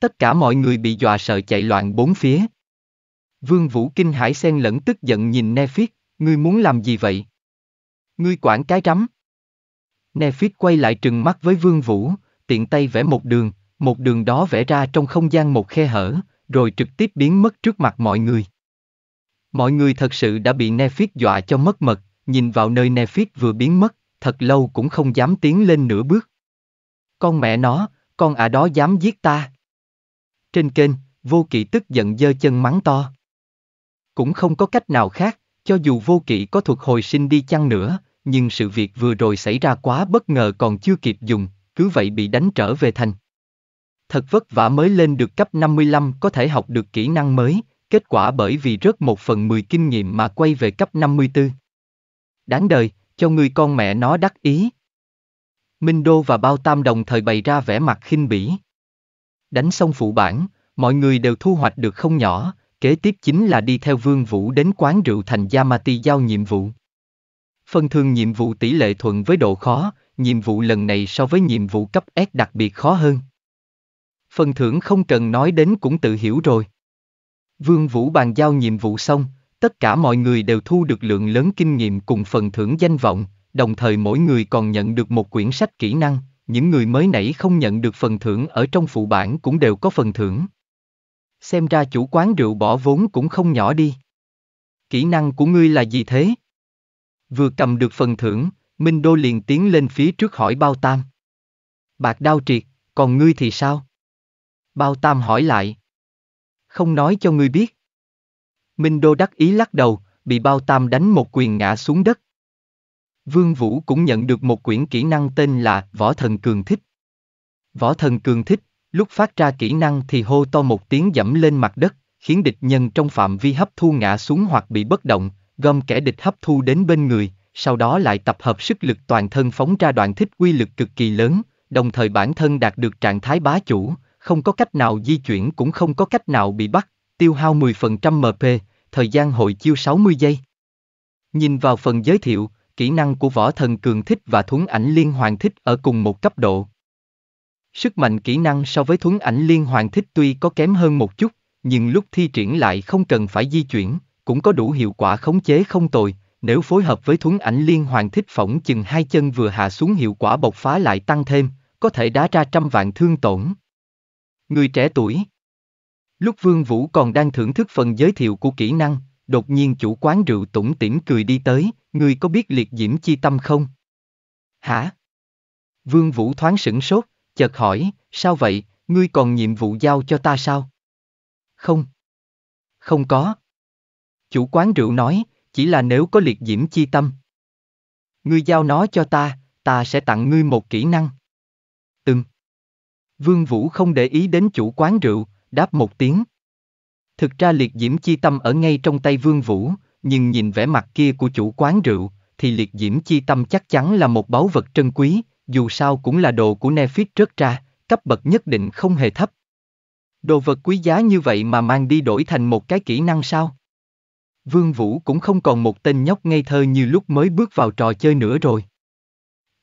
Tất cả mọi người bị dọa sợ chạy loạn bốn phía. Vương Vũ kinh hải sen lẫn tức giận nhìn Nefit, ngươi muốn làm gì vậy? Ngươi quản cái rắm. Nefit quay lại trừng mắt với Vương Vũ, tiện tay vẽ một đường, một đường đó vẽ ra trong không gian một khe hở, rồi trực tiếp biến mất trước mặt mọi người. Mọi người thật sự đã bị Nefit dọa cho mất mật, nhìn vào nơi Nefit vừa biến mất, thật lâu cũng không dám tiến lên nửa bước. Con mẹ nó, con ả à đó dám giết ta. Trên kênh, vô kỵ tức giận giơ chân mắng to. Cũng không có cách nào khác, cho dù vô kỵ có thuộc hồi sinh đi chăng nữa, nhưng sự việc vừa rồi xảy ra quá bất ngờ còn chưa kịp dùng, cứ vậy bị đánh trở về thành. Thật vất vả mới lên được cấp 55 có thể học được kỹ năng mới, kết quả bởi vì rớt một phần mười kinh nghiệm mà quay về cấp 54. Đáng đời, cho người con mẹ nó đắc ý. Minh Đô và Bao Tam đồng thời bày ra vẻ mặt khinh bỉ. Đánh xong phụ bản, mọi người đều thu hoạch được không nhỏ, kế tiếp chính là đi theo Vương Vũ đến quán rượu thành Yamati giao nhiệm vụ. Phân thường nhiệm vụ tỷ lệ thuận với độ khó, nhiệm vụ lần này so với nhiệm vụ cấp S đặc biệt khó hơn. Phần thưởng không cần nói đến cũng tự hiểu rồi. Vương Vũ bàn giao nhiệm vụ xong, tất cả mọi người đều thu được lượng lớn kinh nghiệm cùng phần thưởng danh vọng, đồng thời mỗi người còn nhận được một quyển sách kỹ năng, những người mới nảy không nhận được phần thưởng ở trong phụ bản cũng đều có phần thưởng. Xem ra chủ quán rượu bỏ vốn cũng không nhỏ đi. Kỹ năng của ngươi là gì thế? Vừa cầm được phần thưởng, Minh Đô liền tiến lên phía trước hỏi Bao Tam. Bạc đao triệt, còn ngươi thì sao? Bao Tam hỏi lại không nói cho ngươi biết. Minh Đô đắc ý lắc đầu, bị bao tam đánh một quyền ngã xuống đất. Vương Vũ cũng nhận được một quyển kỹ năng tên là Võ Thần Cường Thích. Võ Thần Cường Thích, lúc phát ra kỹ năng thì hô to một tiếng dẫm lên mặt đất, khiến địch nhân trong phạm vi hấp thu ngã xuống hoặc bị bất động, gom kẻ địch hấp thu đến bên người, sau đó lại tập hợp sức lực toàn thân phóng ra đoạn thích quy lực cực kỳ lớn, đồng thời bản thân đạt được trạng thái bá chủ, không có cách nào di chuyển cũng không có cách nào bị bắt, tiêu hao 10% MP, thời gian hội chiêu 60 giây. Nhìn vào phần giới thiệu, kỹ năng của võ thần cường thích và thuấn ảnh liên hoàn thích ở cùng một cấp độ. Sức mạnh kỹ năng so với thuấn ảnh liên hoàn thích tuy có kém hơn một chút, nhưng lúc thi triển lại không cần phải di chuyển, cũng có đủ hiệu quả khống chế không tồi, nếu phối hợp với thuấn ảnh liên hoàn thích phỏng chừng hai chân vừa hạ xuống hiệu quả bộc phá lại tăng thêm, có thể đá ra trăm vạn thương tổn. Người trẻ tuổi. Lúc Vương Vũ còn đang thưởng thức phần giới thiệu của kỹ năng, đột nhiên chủ quán rượu tủm tỉm cười đi tới, người có biết liệt diễm chi tâm không? Hả? Vương Vũ thoáng sửng sốt, chợt hỏi, sao vậy, ngươi còn nhiệm vụ giao cho ta sao? Không. Không có. Chủ quán rượu nói, chỉ là nếu có liệt diễm chi tâm. Ngươi giao nó cho ta, ta sẽ tặng ngươi một kỹ năng. Từng. Vương Vũ không để ý đến chủ quán rượu, đáp một tiếng. Thực ra liệt diễm chi tâm ở ngay trong tay Vương Vũ, nhưng nhìn vẻ mặt kia của chủ quán rượu, thì liệt diễm chi tâm chắc chắn là một báu vật trân quý, dù sao cũng là đồ của Nefit rớt ra, cấp bậc nhất định không hề thấp. Đồ vật quý giá như vậy mà mang đi đổi thành một cái kỹ năng sao? Vương Vũ cũng không còn một tên nhóc ngây thơ như lúc mới bước vào trò chơi nữa rồi.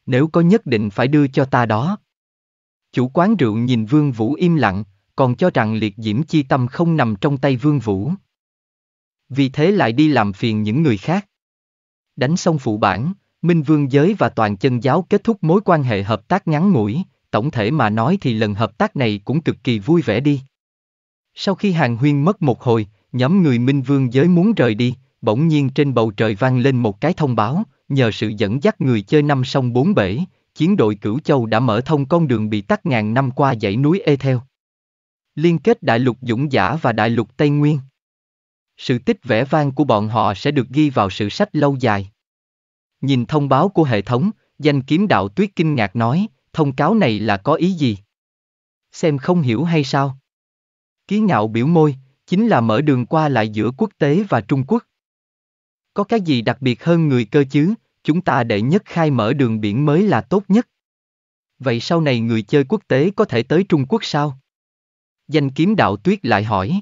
Nếu có nhất định phải đưa cho ta đó, Chủ quán rượu nhìn Vương Vũ im lặng, còn cho rằng liệt diễm chi tâm không nằm trong tay Vương Vũ. Vì thế lại đi làm phiền những người khác. Đánh xong phụ bản, Minh Vương Giới và Toàn Chân Giáo kết thúc mối quan hệ hợp tác ngắn ngủi, tổng thể mà nói thì lần hợp tác này cũng cực kỳ vui vẻ đi. Sau khi Hàn Huyên mất một hồi, nhóm người Minh Vương Giới muốn rời đi, bỗng nhiên trên bầu trời vang lên một cái thông báo, nhờ sự dẫn dắt người chơi năm sông bốn bể, chiến đội Cửu Châu đã mở thông con đường bị tắc ngàn năm qua dãy núi ê theo. Liên kết đại lục Dũng Giả và đại lục Tây Nguyên. Sự tích vẻ vang của bọn họ sẽ được ghi vào sự sách lâu dài. Nhìn thông báo của hệ thống, danh kiếm đạo tuyết kinh ngạc nói, thông cáo này là có ý gì? Xem không hiểu hay sao? Ký ngạo biểu môi, chính là mở đường qua lại giữa quốc tế và Trung Quốc. Có cái gì đặc biệt hơn người cơ chứ, chúng ta đệ nhất khai mở đường biển mới là tốt nhất. Vậy sau này người chơi quốc tế có thể tới Trung Quốc sao? Danh kiếm đạo tuyết lại hỏi.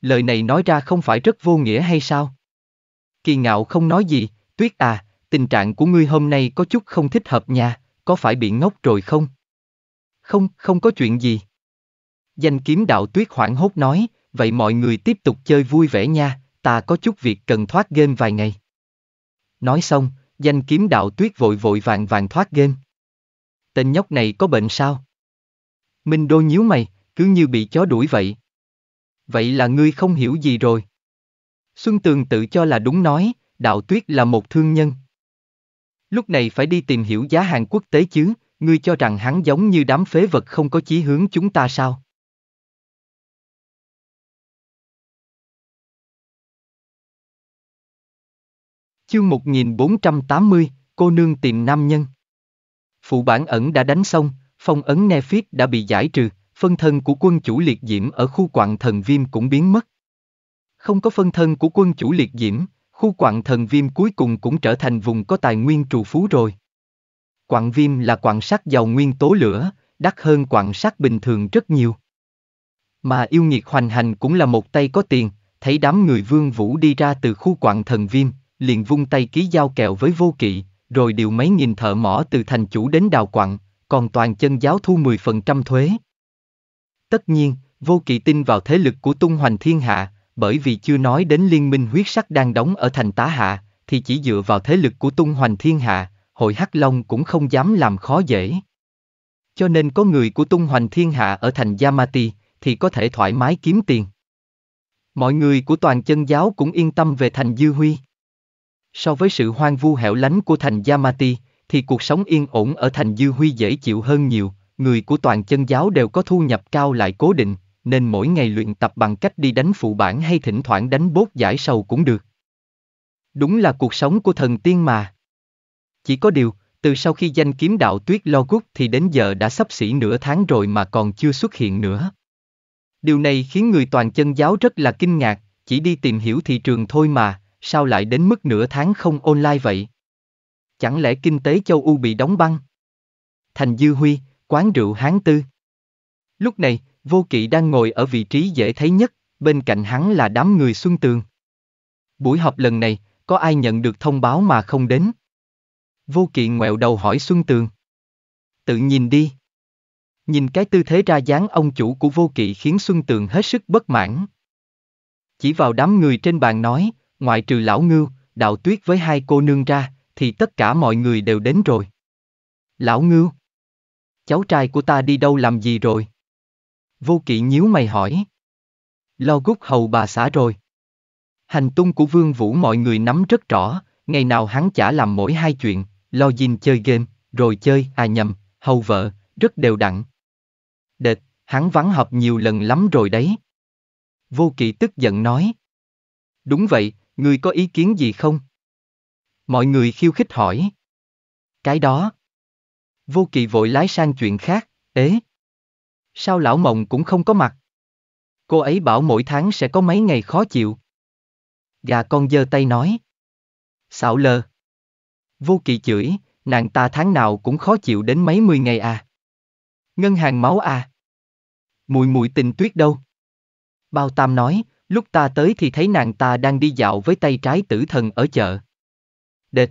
Lời này nói ra không phải rất vô nghĩa hay sao? Kỳ ngạo không nói gì, tuyết à, tình trạng của ngươi hôm nay có chút không thích hợp nha, có phải bị ngốc rồi không? Không, không có chuyện gì. Danh kiếm đạo tuyết hoảng hốt nói, vậy mọi người tiếp tục chơi vui vẻ nha, ta có chút việc cần thoát game vài ngày. Nói xong, Danh kiếm đạo tuyết vội vội vàng vàng thoát game. Tên nhóc này có bệnh sao? Minh đô nhíu mày, cứ như bị chó đuổi vậy. Vậy là ngươi không hiểu gì rồi. Xuân Tường tự cho là đúng nói, đạo tuyết là một thương nhân. Lúc này phải đi tìm hiểu giá hàng quốc tế chứ, ngươi cho rằng hắn giống như đám phế vật không có chí hướng chúng ta sao? Chương 1480, cô nương tìm nam nhân. Phụ bản ẩn đã đánh xong, phong ấn nephit đã bị giải trừ, phân thân của quân chủ liệt diễm ở khu quạng thần viêm cũng biến mất. Không có phân thân của quân chủ liệt diễm, khu quạng thần viêm cuối cùng cũng trở thành vùng có tài nguyên trù phú rồi. Quạng viêm là quạng sắt giàu nguyên tố lửa, đắt hơn quạng sắt bình thường rất nhiều. Mà yêu nghiệt hoành hành cũng là một tay có tiền, thấy đám người vương vũ đi ra từ khu quạng thần viêm, liền vung tay ký giao kèo với vô kỵ, rồi điều mấy nghìn thợ mỏ từ thành chủ đến đào quặng, còn toàn chân giáo thu 10% thuế. Tất nhiên, vô kỵ tin vào thế lực của tung hoành thiên hạ, bởi vì chưa nói đến liên minh huyết sắc đang đóng ở thành tá hạ, thì chỉ dựa vào thế lực của tung hoành thiên hạ, hội Hắc Long cũng không dám làm khó dễ. Cho nên có người của tung hoành thiên hạ ở thành Yamati, thì có thể thoải mái kiếm tiền. Mọi người của toàn chân giáo cũng yên tâm về thành Dư Huy. So với sự hoang vu hẻo lánh của thành Yamati, thì cuộc sống yên ổn ở thành Dư Huy dễ chịu hơn nhiều, người của toàn chân giáo đều có thu nhập cao lại cố định, nên mỗi ngày luyện tập bằng cách đi đánh phụ bản hay thỉnh thoảng đánh bốt giải sầu cũng được. Đúng là cuộc sống của thần tiên mà. Chỉ có điều, từ sau khi danh kiếm đạo tuyết lo gút thì đến giờ đã sắp xỉ nửa tháng rồi mà còn chưa xuất hiện nữa. Điều này khiến người toàn chân giáo rất là kinh ngạc, chỉ đi tìm hiểu thị trường thôi mà, sao lại đến mức nửa tháng không online vậy? Chẳng lẽ kinh tế châu U bị đóng băng? Thành Dư Huy, quán rượu Hán Tư. Lúc này, Vô Kỵ đang ngồi ở vị trí dễ thấy nhất, bên cạnh hắn là đám người Xuân Tường. Buổi họp lần này, có ai nhận được thông báo mà không đến? Vô Kỵ ngoẹo đầu hỏi Xuân Tường. Tự nhìn đi. Nhìn cái tư thế ra dáng ông chủ của Vô Kỵ khiến Xuân Tường hết sức bất mãn. Chỉ vào đám người trên bàn nói, ngoại trừ lão ngưu, đạo tuyết với hai cô nương ra, thì tất cả mọi người đều đến rồi. Lão ngưu, cháu trai của ta đi đâu làm gì rồi? Vô kỵ nhíu mày hỏi. Lo gút hầu bà xã rồi. Hành tung của Vương Vũ mọi người nắm rất rõ, ngày nào hắn chả làm mỗi hai chuyện, lo dinh chơi game, rồi chơi, à nhầm, hầu vợ, rất đều đặn. Đệt, hắn vắng họp nhiều lần lắm rồi đấy. Vô kỵ tức giận nói. Đúng vậy, người có ý kiến gì không? Mọi người khiêu khích hỏi. Cái đó. Vô Kỳ vội lái sang chuyện khác, ế. Sao lão mộng cũng không có mặt? Cô ấy bảo mỗi tháng sẽ có mấy ngày khó chịu. Gà con giơ tay nói. Xạo lờ. Vô Kỳ chửi, nàng ta tháng nào cũng khó chịu đến mấy mươi ngày à. Ngân hàng máu à. Mùi mùi tình tuyết đâu? Bao Tam nói, Lúc ta tới thì thấy nàng ta đang đi dạo với tay trái tử thần ở chợ. Địch,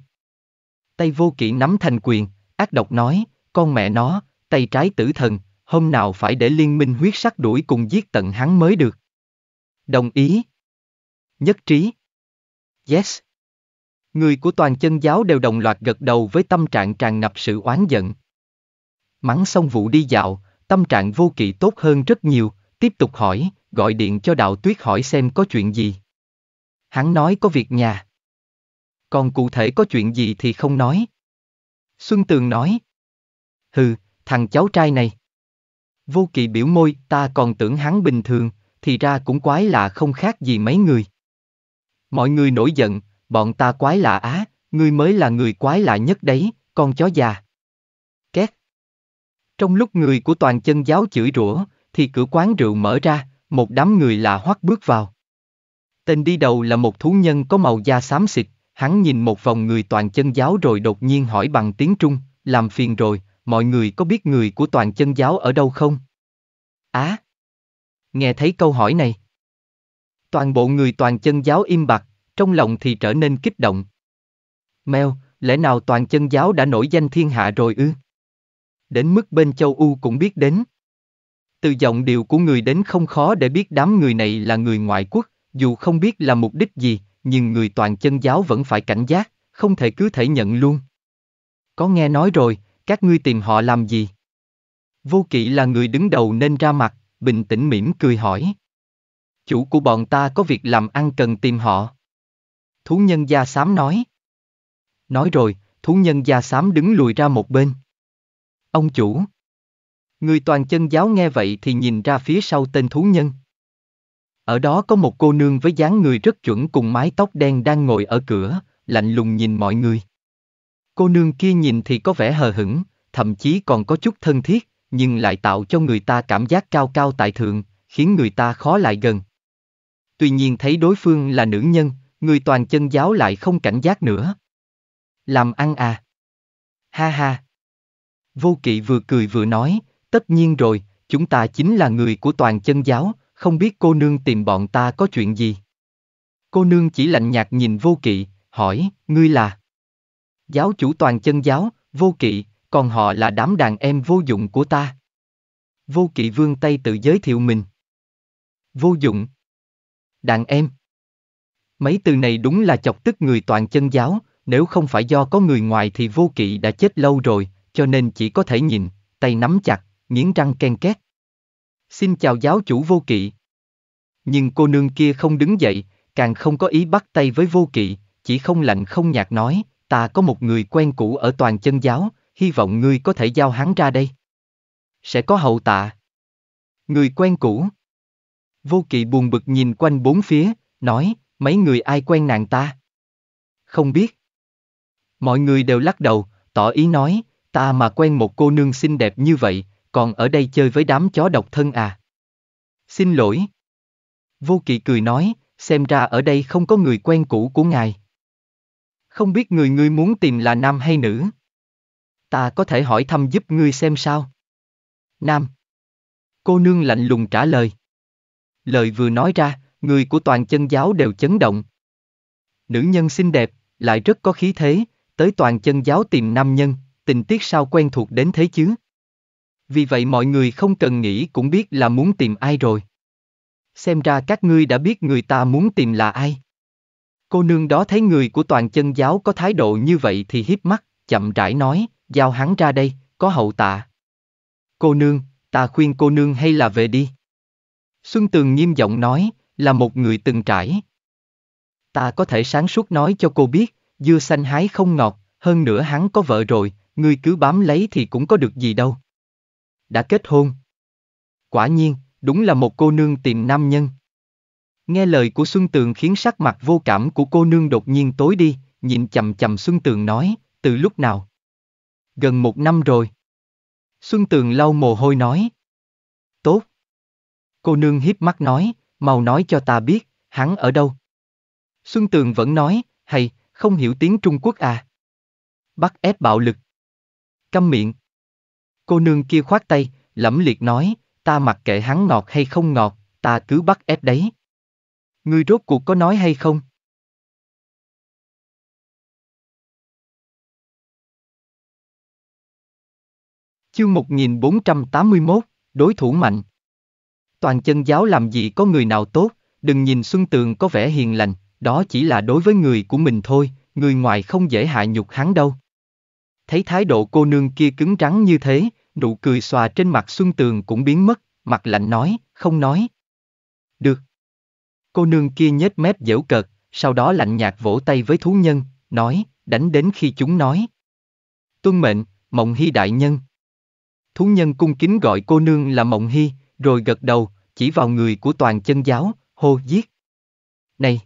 Tay vô kỵ nắm thành quyền, ác độc nói, con mẹ nó, tay trái tử thần, hôm nào phải để liên minh huyết sắc đuổi cùng giết tận hắn mới được. Đồng ý. Nhất trí. Yes. Người của toàn chân giáo đều đồng loạt gật đầu với tâm trạng tràn ngập sự oán giận. Mắng xong vụ đi dạo, tâm trạng vô kỵ tốt hơn rất nhiều, tiếp tục hỏi, gọi điện cho Đạo Tuyết hỏi xem có chuyện gì. Hắn nói có việc nhà. Còn cụ thể có chuyện gì thì không nói. Xuân Tường nói. Hừ, thằng cháu trai này. Vô kỳ biểu môi, ta còn tưởng hắn bình thường, thì ra cũng quái lạ không khác gì mấy người. Mọi người nổi giận, bọn ta quái lạ á, ngươi mới là người quái lạ nhất đấy, con chó già. Két. Trong lúc người của toàn chân giáo chửi rủa, thì cửa quán rượu mở ra, một đám người lạ hoắc bước vào. Tên đi đầu là một thú nhân có màu da xám xịt, hắn nhìn một vòng người toàn chân giáo rồi đột nhiên hỏi bằng tiếng Trung, làm phiền rồi, mọi người có biết người của toàn chân giáo ở đâu không? Á! À, nghe thấy câu hỏi này. Toàn bộ người toàn chân giáo im bặt, trong lòng thì trở nên kích động. Mèo, lẽ nào toàn chân giáo đã nổi danh thiên hạ rồi ư? Đến mức bên châu U cũng biết đến. Từ giọng điệu của người đến không khó để biết đám người này là người ngoại quốc, dù không biết là mục đích gì, nhưng người toàn chân giáo vẫn phải cảnh giác, không thể cứ thể nhận luôn. Có nghe nói rồi, các ngươi tìm họ làm gì? Vô kỵ là người đứng đầu nên ra mặt, bình tĩnh mỉm cười hỏi. Chủ của bọn ta có việc làm ăn cần tìm họ. Thú nhân gia sám nói. Nói rồi, thú nhân gia sám đứng lùi ra một bên. Ông chủ. Người toàn chân giáo nghe vậy thì nhìn ra phía sau tên thú nhân. Ở đó có một cô nương với dáng người rất chuẩn cùng mái tóc đen đang ngồi ở cửa, lạnh lùng nhìn mọi người. Cô nương kia nhìn thì có vẻ hờ hững, thậm chí còn có chút thân thiết, nhưng lại tạo cho người ta cảm giác cao cao tại thượng, khiến người ta khó lại gần. Tuy nhiên thấy đối phương là nữ nhân, người toàn chân giáo lại không cảnh giác nữa. Làm ăn à? Ha ha! Vô kỵ vừa cười vừa nói, Tất nhiên rồi, chúng ta chính là người của toàn chân giáo, không biết cô nương tìm bọn ta có chuyện gì. Cô nương chỉ lạnh nhạt nhìn vô kỵ, hỏi, ngươi là? Giáo chủ toàn chân giáo, vô kỵ, còn họ là đám đàn em vô dụng của ta. Vô kỵ vương tay tự giới thiệu mình. Vô dụng. Đàn em. Mấy từ này đúng là chọc tức người toàn chân giáo, nếu không phải do có người ngoài thì vô kỵ đã chết lâu rồi, cho nên chỉ có thể nhìn, tay nắm chặt, nghiến răng ken két. Xin chào giáo chủ vô kỵ. Nhưng cô nương kia không đứng dậy, càng không có ý bắt tay với vô kỵ, chỉ không lạnh không nhạt nói, ta có một người quen cũ ở toàn chân giáo, hy vọng ngươi có thể giao hắn ra đây. Sẽ có hậu tạ. Người quen cũ. Vô kỵ buồn bực nhìn quanh bốn phía, nói, mấy người ai quen nàng ta? Không biết. Mọi người đều lắc đầu, tỏ ý nói, ta mà quen một cô nương xinh đẹp như vậy, còn ở đây chơi với đám chó độc thân à. Xin lỗi. Vô kỵ cười nói, xem ra ở đây không có người quen cũ của ngài. Không biết người ngươi muốn tìm là nam hay nữ? Ta có thể hỏi thăm giúp ngươi xem sao? Nam. Cô nương lạnh lùng trả lời. Lời vừa nói ra, người của toàn chân giáo đều chấn động. Nữ nhân xinh đẹp, lại rất có khí thế, tới toàn chân giáo tìm nam nhân, tình tiết sao quen thuộc đến thế chứ? Vì vậy mọi người không cần nghĩ cũng biết là muốn tìm ai rồi. Xem ra các ngươi đã biết người ta muốn tìm là ai. Cô nương đó thấy người của toàn chân giáo có thái độ như vậy thì hiếp mắt, chậm rãi nói, giao hắn ra đây, có hậu tạ. Cô nương, ta khuyên cô nương hay là về đi. Xuân Tường nghiêm giọng nói, là một người từng trải. Ta có thể sáng suốt nói cho cô biết, dưa xanh hái không ngọt, hơn nữa hắn có vợ rồi, ngươi cứ bám lấy thì cũng có được gì đâu đã kết hôn. Quả nhiên, đúng là một cô nương tìm nam nhân. Nghe lời của Xuân Tường khiến sắc mặt vô cảm của cô nương đột nhiên tối đi, nhìn chầm chầm Xuân Tường nói, từ lúc nào? Gần một năm rồi. Xuân Tường lau mồ hôi nói. Tốt. Cô nương híp mắt nói, mau nói cho ta biết, hắn ở đâu? Xuân Tường vẫn nói, hay, không hiểu tiếng Trung Quốc à? Bắt ép bạo lực. Câm miệng, Cô nương kia khoát tay, lẫm liệt nói, ta mặc kệ hắn ngọt hay không ngọt, ta cứ bắt ép đấy. Ngươi rốt cuộc có nói hay không? Chương 1481, đối thủ mạnh. Toàn chân giáo làm gì có người nào tốt, đừng nhìn Xuân Tường có vẻ hiền lành, đó chỉ là đối với người của mình thôi, người ngoài không dễ hạ nhục hắn đâu. Thấy thái độ cô nương kia cứng rắn như thế, Nụ cười xòa trên mặt Xuân Tường cũng biến mất, mặt lạnh nói, không nói. Được. Cô nương kia nhếch mép dễu cợt, sau đó lạnh nhạt vỗ tay với thú nhân, nói, đánh đến khi chúng nói. Tuân mệnh, Mộng Hy đại nhân. Thú nhân cung kính gọi cô nương là Mộng Hy, rồi gật đầu, chỉ vào người của toàn chân giáo, hô giết. Này!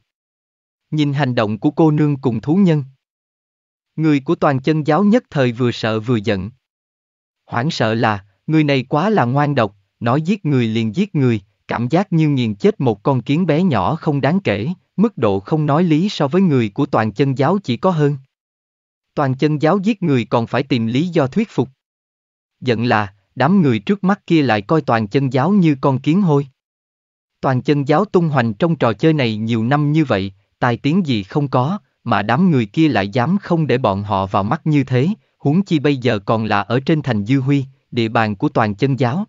Nhìn hành động của cô nương cùng thú nhân. Người của toàn chân giáo nhất thời vừa sợ vừa giận. Hoảng sợ là, người này quá là ngoan độc, nói giết người liền giết người, cảm giác như nghiền chết một con kiến bé nhỏ không đáng kể, mức độ không nói lý so với người của toàn chân giáo chỉ có hơn. Toàn chân giáo giết người còn phải tìm lý do thuyết phục. Giận là, đám người trước mắt kia lại coi toàn chân giáo như con kiến hôi. Toàn chân giáo tung hoành trong trò chơi này nhiều năm như vậy, tài tiếng gì không có, mà đám người kia lại dám không để bọn họ vào mắt như thế, huống chi bây giờ còn là ở trên thành Dư Huy, địa bàn của toàn chân giáo.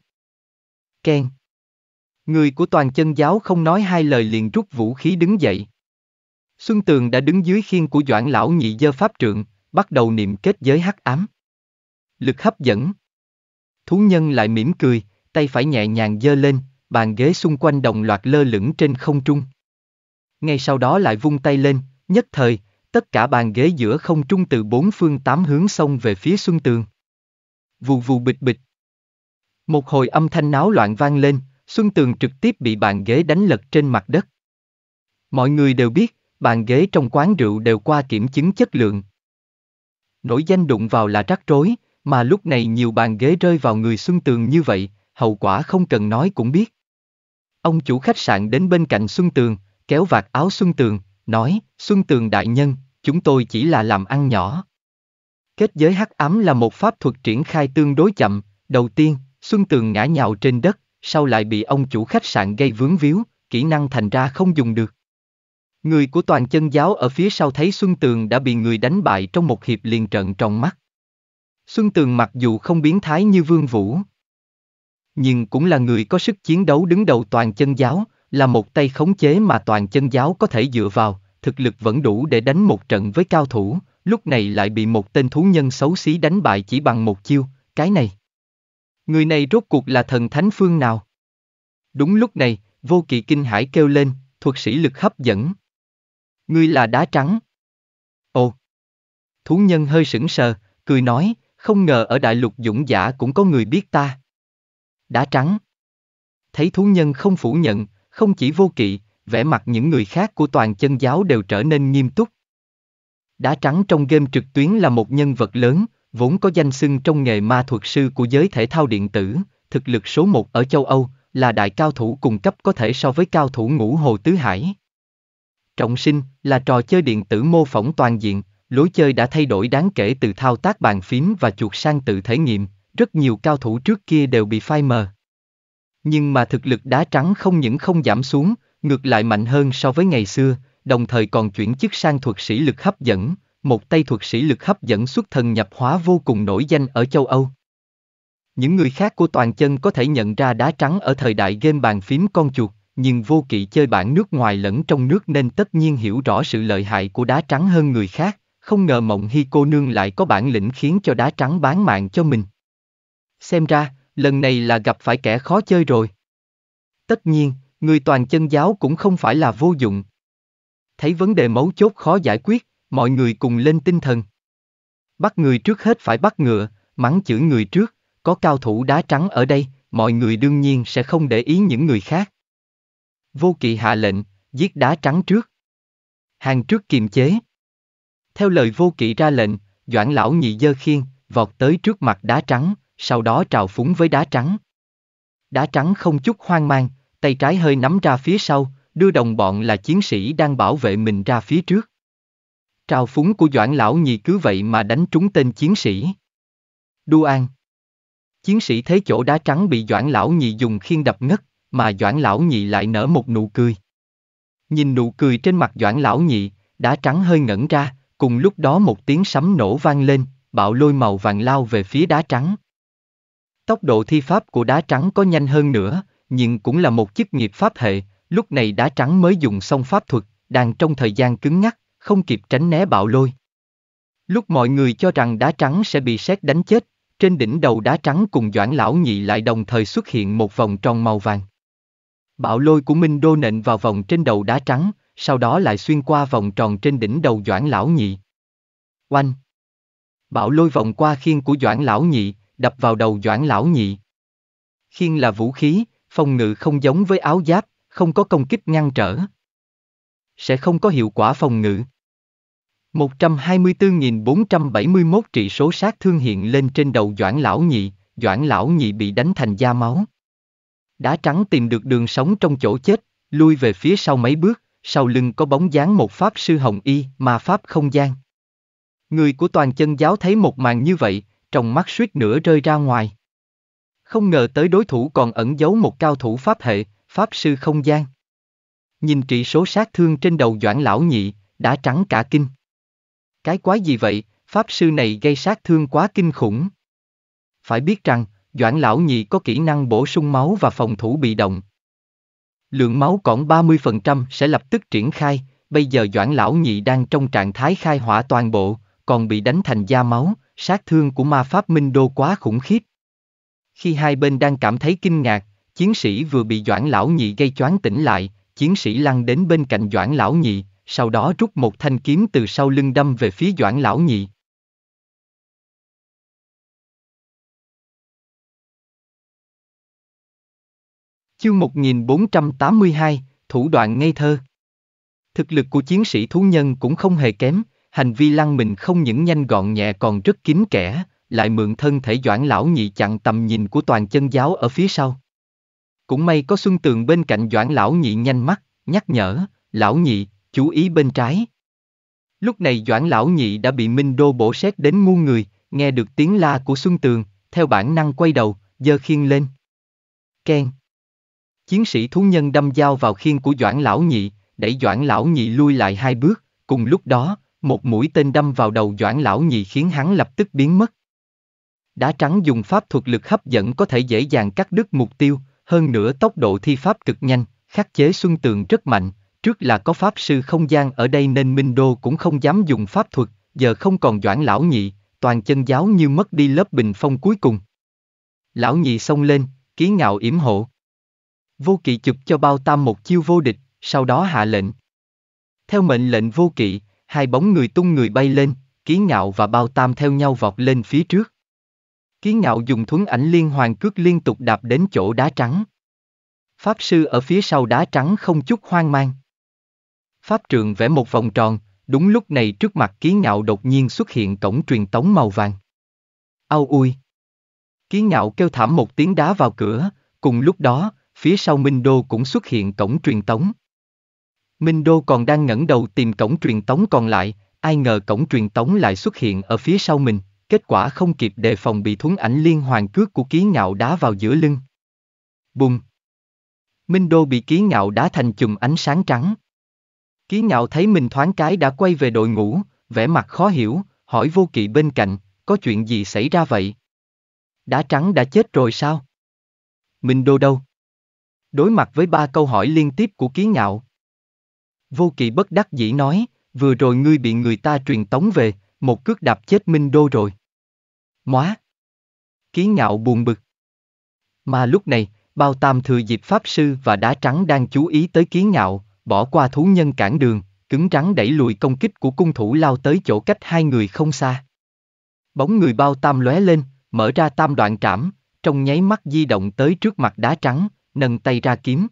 Ken Người của toàn chân giáo không nói hai lời liền rút vũ khí đứng dậy. Xuân Tường đã đứng dưới khiên của Doãn Lão Nhị Dơ Pháp Trượng, bắt đầu niệm kết giới hắc ám. Lực hấp dẫn Thú nhân lại mỉm cười, tay phải nhẹ nhàng dơ lên, bàn ghế xung quanh đồng loạt lơ lửng trên không trung. Ngay sau đó lại vung tay lên, nhất thời, tất cả bàn ghế giữa không trung từ bốn phương tám hướng xông về phía Xuân Tường. Vù vù bịch bịch. Một hồi âm thanh náo loạn vang lên, Xuân Tường trực tiếp bị bàn ghế đánh lật trên mặt đất. Mọi người đều biết, bàn ghế trong quán rượu đều qua kiểm chứng chất lượng. Nổi danh đụng vào là rắc rối, mà lúc này nhiều bàn ghế rơi vào người Xuân Tường như vậy, hậu quả không cần nói cũng biết. Ông chủ khách sạn đến bên cạnh Xuân Tường, kéo vạt áo Xuân Tường, nói, Xuân Tường đại nhân, chúng tôi chỉ là làm ăn nhỏ. Kết giới hắc ám là một pháp thuật triển khai tương đối chậm, đầu tiên, Xuân Tường ngã nhào trên đất, sau lại bị ông chủ khách sạn gây vướng víu, kỹ năng thành ra không dùng được. Người của toàn chân giáo ở phía sau thấy Xuân Tường đã bị người đánh bại trong một hiệp liền trận tròn mắt. Xuân Tường mặc dù không biến thái như Vương Vũ, nhưng cũng là người có sức chiến đấu đứng đầu toàn chân giáo, là một tay khống chế mà toàn chân giáo có thể dựa vào, thực lực vẫn đủ để đánh một trận với cao thủ, lúc này lại bị một tên thú nhân xấu xí đánh bại chỉ bằng một chiêu, cái này. Người này rốt cuộc là thần thánh phương nào? Đúng lúc này, vô kỵ kinh hải kêu lên, thuật sĩ lực hấp dẫn. Ngươi là đá trắng. Ồ! Thú nhân hơi sững sờ, cười nói, không ngờ ở đại lục dũng giả cũng có người biết ta. Đá trắng. Thấy thú nhân không phủ nhận, không chỉ vô kỵ, vẻ mặt những người khác của toàn chân giáo đều trở nên nghiêm túc. Đá trắng trong game trực tuyến là một nhân vật lớn, vốn có danh xưng trong nghề ma thuật sư của giới thể thao điện tử, thực lực số một ở châu Âu, là đại cao thủ cùng cấp có thể so với cao thủ ngũ hồ tứ hải. Trọng sinh là trò chơi điện tử mô phỏng toàn diện, lối chơi đã thay đổi đáng kể từ thao tác bàn phím và chuột sang tự thể nghiệm, rất nhiều cao thủ trước kia đều bị phai mờ. Nhưng mà thực lực đá trắng không những không giảm xuống, ngược lại mạnh hơn so với ngày xưa, đồng thời còn chuyển chức sang thuật sĩ lực hấp dẫn, một tay thuật sĩ lực hấp dẫn xuất thần nhập hóa vô cùng nổi danh ở châu Âu. Những người khác của toàn chân có thể nhận ra đá trắng ở thời đại game bàn phím con chuột, nhưng vô kỵ chơi bản nước ngoài lẫn trong nước nên tất nhiên hiểu rõ sự lợi hại của đá trắng hơn người khác, không ngờ mộng hy cô nương lại có bản lĩnh khiến cho đá trắng bán mạng cho mình. Xem ra, lần này là gặp phải kẻ khó chơi rồi. Tất nhiên, người toàn chân giáo cũng không phải là vô dụng. Thấy vấn đề mấu chốt khó giải quyết, mọi người cùng lên tinh thần. Bắt người trước hết phải bắt ngựa, mắng chửi người trước, có cao thủ đá trắng ở đây, mọi người đương nhiên sẽ không để ý những người khác. Vô kỵ hạ lệnh, giết đá trắng trước. Hàng trước kiềm chế. Theo lời vô kỵ ra lệnh, Doãn lão nhị dơ khiên, vọt tới trước mặt đá trắng, sau đó trào phúng với đá trắng. Đá trắng không chút hoang mang, tay trái hơi nắm ra phía sau, đưa đồng bọn là chiến sĩ đang bảo vệ mình ra phía trước. Trào phúng của Doãn Lão Nhị cứ vậy mà đánh trúng tên chiến sĩ. Đu An Chiến sĩ thấy chỗ đá trắng bị Doãn Lão Nhị dùng khiên đập ngất, mà Doãn Lão Nhị lại nở một nụ cười. Nhìn nụ cười trên mặt Doãn Lão Nhị, đá trắng hơi ngẩn ra, cùng lúc đó một tiếng sấm nổ vang lên, bạo lôi màu vàng lao về phía đá trắng. Tốc độ thi pháp của đá trắng có nhanh hơn nữa, nhưng cũng là một chức nghiệp pháp hệ, lúc này đá trắng mới dùng xong pháp thuật, đang trong thời gian cứng ngắc, không kịp tránh né bạo lôi. Lúc mọi người cho rằng đá trắng sẽ bị sét đánh chết, trên đỉnh đầu đá trắng cùng Doãn Lão Nhị lại đồng thời xuất hiện một vòng tròn màu vàng. Bạo lôi của Minh Đô nện vào vòng trên đầu đá trắng, sau đó lại xuyên qua vòng tròn trên đỉnh đầu Doãn Lão Nhị. Oanh! Bạo lôi vòng qua khiên của Doãn Lão Nhị, đập vào đầu Doãn Lão Nhị. Khiên là vũ khí, Phòng ngự không giống với áo giáp, không có công kích ngăn trở. Sẽ không có hiệu quả phòng ngự. 124.471 trị số sát thương hiện lên trên đầu Doãn Lão Nhị, Doãn Lão Nhị bị đánh thành da máu. Đá trắng tìm được đường sống trong chỗ chết, lui về phía sau mấy bước, sau lưng có bóng dáng một pháp sư hồng y, mà pháp không gian. Người của toàn chân giáo thấy một màn như vậy, trong mắt suýt nữa rơi ra ngoài. Không ngờ tới đối thủ còn ẩn giấu một cao thủ pháp hệ, pháp sư không gian. Nhìn trị số sát thương trên đầu Doãn lão nhị, đã trắng cả kinh. Cái quái gì vậy, pháp sư này gây sát thương quá kinh khủng. Phải biết rằng, Doãn lão nhị có kỹ năng bổ sung máu và phòng thủ bị động. Lượng máu còn 30% sẽ lập tức triển khai, bây giờ Doãn lão nhị đang trong trạng thái khai hỏa toàn bộ, còn bị đánh thành da máu, sát thương của ma pháp minh đô quá khủng khiếp. Khi hai bên đang cảm thấy kinh ngạc, chiến sĩ vừa bị Doãn Lão Nhị gây choáng tỉnh lại, chiến sĩ lăn đến bên cạnh Doãn Lão Nhị, sau đó rút một thanh kiếm từ sau lưng đâm về phía Doãn Lão Nhị. Chương 1482, Thủ đoạn ngây thơ Thực lực của chiến sĩ thú nhân cũng không hề kém, hành vi lăn mình không những nhanh gọn nhẹ còn rất kín kẽ, lại mượn thân thể doãn lão nhị chặn tầm nhìn của toàn chân giáo ở phía sau. Cũng may có Xuân Tường bên cạnh doãn lão nhị nhanh mắt, nhắc nhở, lão nhị, chú ý bên trái. Lúc này doãn lão nhị đã bị Minh Đô bổ xét đến ngu người, nghe được tiếng la của Xuân Tường, theo bản năng quay đầu, giơ khiên lên. Ken. Chiến sĩ thú nhân đâm dao vào khiên của doãn lão nhị, đẩy doãn lão nhị lui lại hai bước, cùng lúc đó, một mũi tên đâm vào đầu doãn lão nhị khiến hắn lập tức biến mất, Đá trắng dùng pháp thuật lực hấp dẫn có thể dễ dàng cắt đứt mục tiêu, hơn nữa tốc độ thi pháp cực nhanh, khắc chế Xuân Tường rất mạnh, trước là có pháp sư không gian ở đây nên Minh Đô cũng không dám dùng pháp thuật, giờ không còn doãn lão nhị, toàn chân giáo như mất đi lớp bình phong cuối cùng. Lão nhị xông lên, ký ngạo yểm hộ. Vô kỵ chụp cho bao tam một chiêu vô địch, sau đó hạ lệnh. Theo mệnh lệnh vô kỵ, hai bóng người tung người bay lên, ký ngạo và bao tam theo nhau vọt lên phía trước. Ký ngạo dùng thuấn ảnh liên hoàn cước liên tục đạp đến chỗ đá trắng. Pháp sư ở phía sau đá trắng không chút hoang mang. Pháp trường vẽ một vòng tròn, đúng lúc này trước mặt ký ngạo đột nhiên xuất hiện cổng truyền tống màu vàng. Ao ui! Ký ngạo kêu thảm một tiếng đá vào cửa, cùng lúc đó, phía sau Minh Đô cũng xuất hiện cổng truyền tống. Minh Đô còn đang ngẩng đầu tìm cổng truyền tống còn lại, ai ngờ cổng truyền tống lại xuất hiện ở phía sau mình kết quả không kịp đề phòng bị thuấn ảnh liên hoàn cước của ký ngạo đá vào giữa lưng. Bùng! Minh Đô bị ký ngạo đá thành chùm ánh sáng trắng. Ký ngạo thấy mình thoáng cái đã quay về đội ngũ, vẻ mặt khó hiểu, hỏi vô kỵ bên cạnh, có chuyện gì xảy ra vậy? Đá trắng đã chết rồi sao? Minh Đô đâu? Đối mặt với ba câu hỏi liên tiếp của ký ngạo. Vô kỵ bất đắc dĩ nói, vừa rồi ngươi bị người ta truyền tống về, một cước đạp chết Minh Đô rồi. Móa! Ký ngạo buồn bực. Mà lúc này, bao tam thừa dịp Pháp Sư và Đá Trắng đang chú ý tới ký ngạo, bỏ qua thú nhân cản đường, cứng rắn đẩy lùi công kích của cung thủ lao tới chỗ cách hai người không xa. Bóng người bao tam lóe lên, mở ra tam đoạn trảm, trong nháy mắt di động tới trước mặt đá trắng, nâng tay ra kiếm.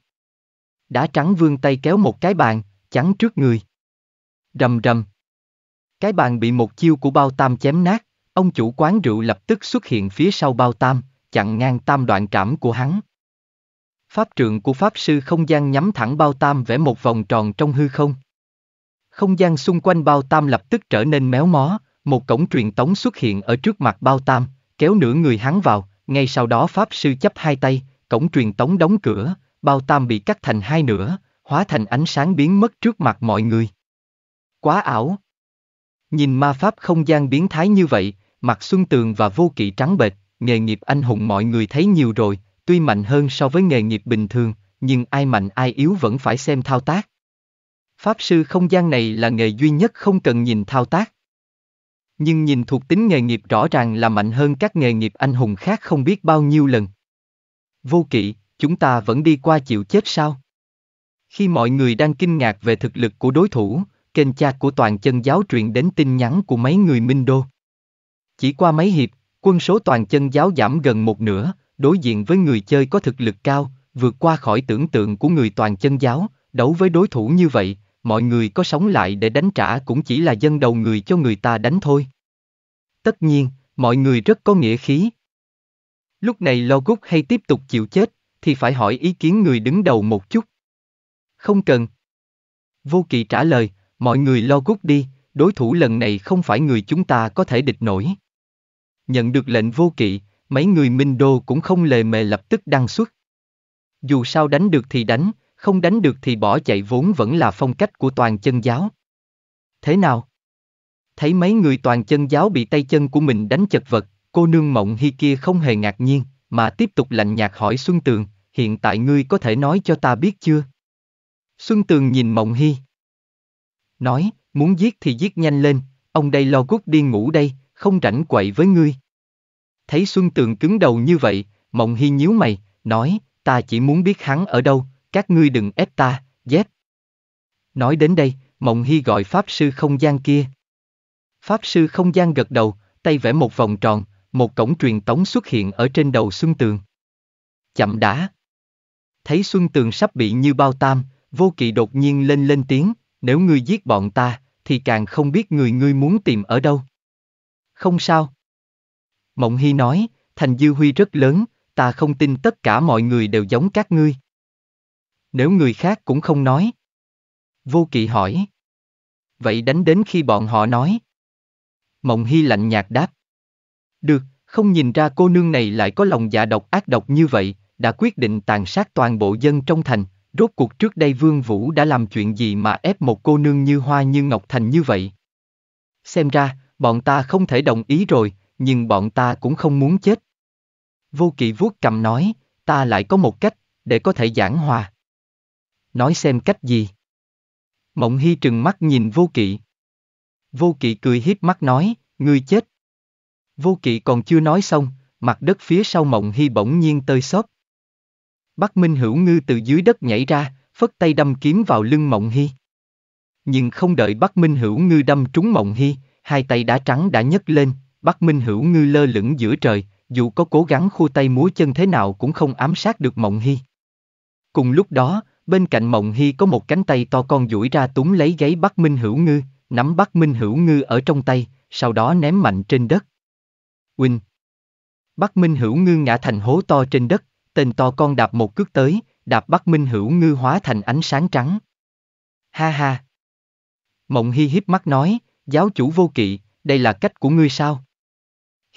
Đá trắng vươn tay kéo một cái bàn, chắn trước người. Rầm rầm, cái bàn bị một chiêu của bao tam chém nát, ông chủ quán rượu lập tức xuất hiện phía sau bao tam, chặn ngang tam đoạn trảm của hắn. Pháp trượng của Pháp sư không gian nhắm thẳng bao tam vẽ một vòng tròn trong hư không. Không gian xung quanh bao tam lập tức trở nên méo mó, một cổng truyền tống xuất hiện ở trước mặt bao tam, kéo nửa người hắn vào, ngay sau đó Pháp sư chấp hai tay, cổng truyền tống đóng cửa, bao tam bị cắt thành hai nửa, hóa thành ánh sáng biến mất trước mặt mọi người. Quá ảo, Nhìn ma pháp không gian biến thái như vậy, mặt Xuân Tường và vô kỵ trắng bệch, nghề nghiệp anh hùng mọi người thấy nhiều rồi, tuy mạnh hơn so với nghề nghiệp bình thường, nhưng ai mạnh ai yếu vẫn phải xem thao tác. Pháp sư không gian này là nghề duy nhất không cần nhìn thao tác. Nhưng nhìn thuộc tính nghề nghiệp rõ ràng là mạnh hơn các nghề nghiệp anh hùng khác không biết bao nhiêu lần. Vô kỵ, chúng ta vẫn đi qua chịu chết sao? Khi mọi người đang kinh ngạc về thực lực của đối thủ, kênh cha của toàn chân giáo truyền đến tin nhắn của mấy người Minh Đô. Chỉ qua mấy hiệp, quân số toàn chân giáo giảm gần một nửa, đối diện với người chơi có thực lực cao, vượt qua khỏi tưởng tượng của người toàn chân giáo, đấu với đối thủ như vậy, mọi người có sống lại để đánh trả cũng chỉ là dân đầu người cho người ta đánh thôi. Tất nhiên, mọi người rất có nghĩa khí. Lúc này lo Logut hay tiếp tục chịu chết, thì phải hỏi ý kiến người đứng đầu một chút. Không cần. Vô kỳ trả lời, Mọi người lo gút đi, đối thủ lần này không phải người chúng ta có thể địch nổi. Nhận được lệnh vô kỵ, mấy người Minh Đô cũng không lề mề lập tức đăng xuất. Dù sao đánh được thì đánh, không đánh được thì bỏ chạy vốn vẫn là phong cách của toàn chân giáo. Thế nào? Thấy mấy người toàn chân giáo bị tay chân của mình đánh chật vật, cô nương mộng hi kia không hề ngạc nhiên, mà tiếp tục lạnh nhạt hỏi Xuân Tường, hiện tại ngươi có thể nói cho ta biết chưa? Xuân Tường nhìn mộng hi nói, muốn giết thì giết nhanh lên, ông đây lo cút đi ngủ đây, không rảnh quậy với ngươi. Thấy Xuân Tường cứng đầu như vậy, Mộng Hy nhíu mày, nói, ta chỉ muốn biết hắn ở đâu, các ngươi đừng ép ta, dép. Nói đến đây, Mộng Hy gọi Pháp Sư không gian kia. Pháp Sư không gian gật đầu, tay vẽ một vòng tròn, một cổng truyền tống xuất hiện ở trên đầu Xuân Tường. Chậm đã. Thấy Xuân Tường sắp bị như bao tam, vô kỳ đột nhiên lên lên tiếng, nếu ngươi giết bọn ta, thì càng không biết người ngươi muốn tìm ở đâu. Không sao. Mộng Hy nói, thành dư huy rất lớn, ta không tin tất cả mọi người đều giống các ngươi. Nếu người khác cũng không nói. Vô kỵ hỏi. Vậy đánh đến khi bọn họ nói. Mộng Hy lạnh nhạt đáp. Được, không nhìn ra cô nương này lại có lòng dạ độc ác độc như vậy, đã quyết định tàn sát toàn bộ dân trong thành. Rốt cuộc trước đây Vương Vũ đã làm chuyện gì mà ép một cô nương như hoa như ngọc thành như vậy? Xem ra, bọn ta không thể đồng ý rồi, nhưng bọn ta cũng không muốn chết. Vô kỵ vuốt cầm nói, ta lại có một cách, để có thể giảng hòa. Nói xem cách gì? Mộng Hy trừng mắt nhìn vô kỵ. Vô kỵ cười hiếp mắt nói, ngươi chết. Vô kỵ còn chưa nói xong, mặt đất phía sau mộng hy bỗng nhiên tơi xốp, Bắc Minh Hữu Ngư từ dưới đất nhảy ra, phất tay đâm kiếm vào lưng Mộng Hy. Nhưng không đợi Bắc Minh Hữu Ngư đâm trúng Mộng Hy, hai tay đá trắng đã nhấc lên, Bắc Minh Hữu Ngư lơ lửng giữa trời, dù có cố gắng khu tay múa chân thế nào cũng không ám sát được Mộng Hy. Cùng lúc đó, bên cạnh Mộng Hy có một cánh tay to con duỗi ra túm lấy gáy Bắc Minh Hữu Ngư, nắm Bắc Minh Hữu Ngư ở trong tay, sau đó ném mạnh trên đất. Quỳnh Bắc Minh Hữu Ngư ngã thành hố to trên đất, tên to con đạp một cước tới, đạp bắt Minh Hữu Ngư hóa thành ánh sáng trắng. Ha ha! Mộng Hi híp mắt nói, giáo chủ vô kỵ, đây là cách của ngươi sao?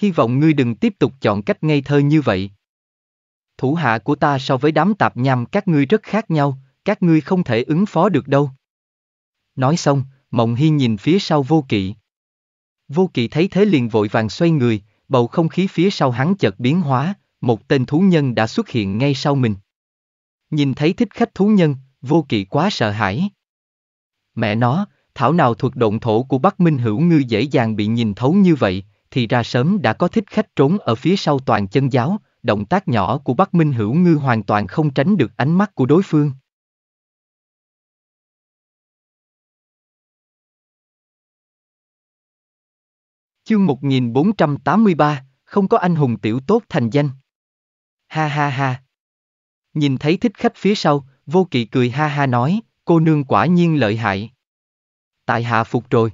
Hy vọng ngươi đừng tiếp tục chọn cách ngây thơ như vậy. Thủ hạ của ta so với đám tạp nham các ngươi rất khác nhau, các ngươi không thể ứng phó được đâu. Nói xong, Mộng Hi nhìn phía sau vô kỵ. Vô kỵ thấy thế liền vội vàng xoay người, bầu không khí phía sau hắn chợt biến hóa, một tên thú nhân đã xuất hiện ngay sau mình. Nhìn thấy thích khách thú nhân, vô kỵ quá sợ hãi. Mẹ nó, thảo nào thuật động thổ của Bắc Minh Hữu Ngư dễ dàng bị nhìn thấu như vậy, thì ra sớm đã có thích khách trốn ở phía sau toàn chân giáo, động tác nhỏ của Bắc Minh Hữu Ngư hoàn toàn không tránh được ánh mắt của đối phương. Chương 1483, không có anh hùng tiểu tốt thành danh ha ha ha. Nhìn thấy thích khách phía sau, vô kỵ cười ha ha nói, cô nương quả nhiên lợi hại. Tại hạ phục rồi.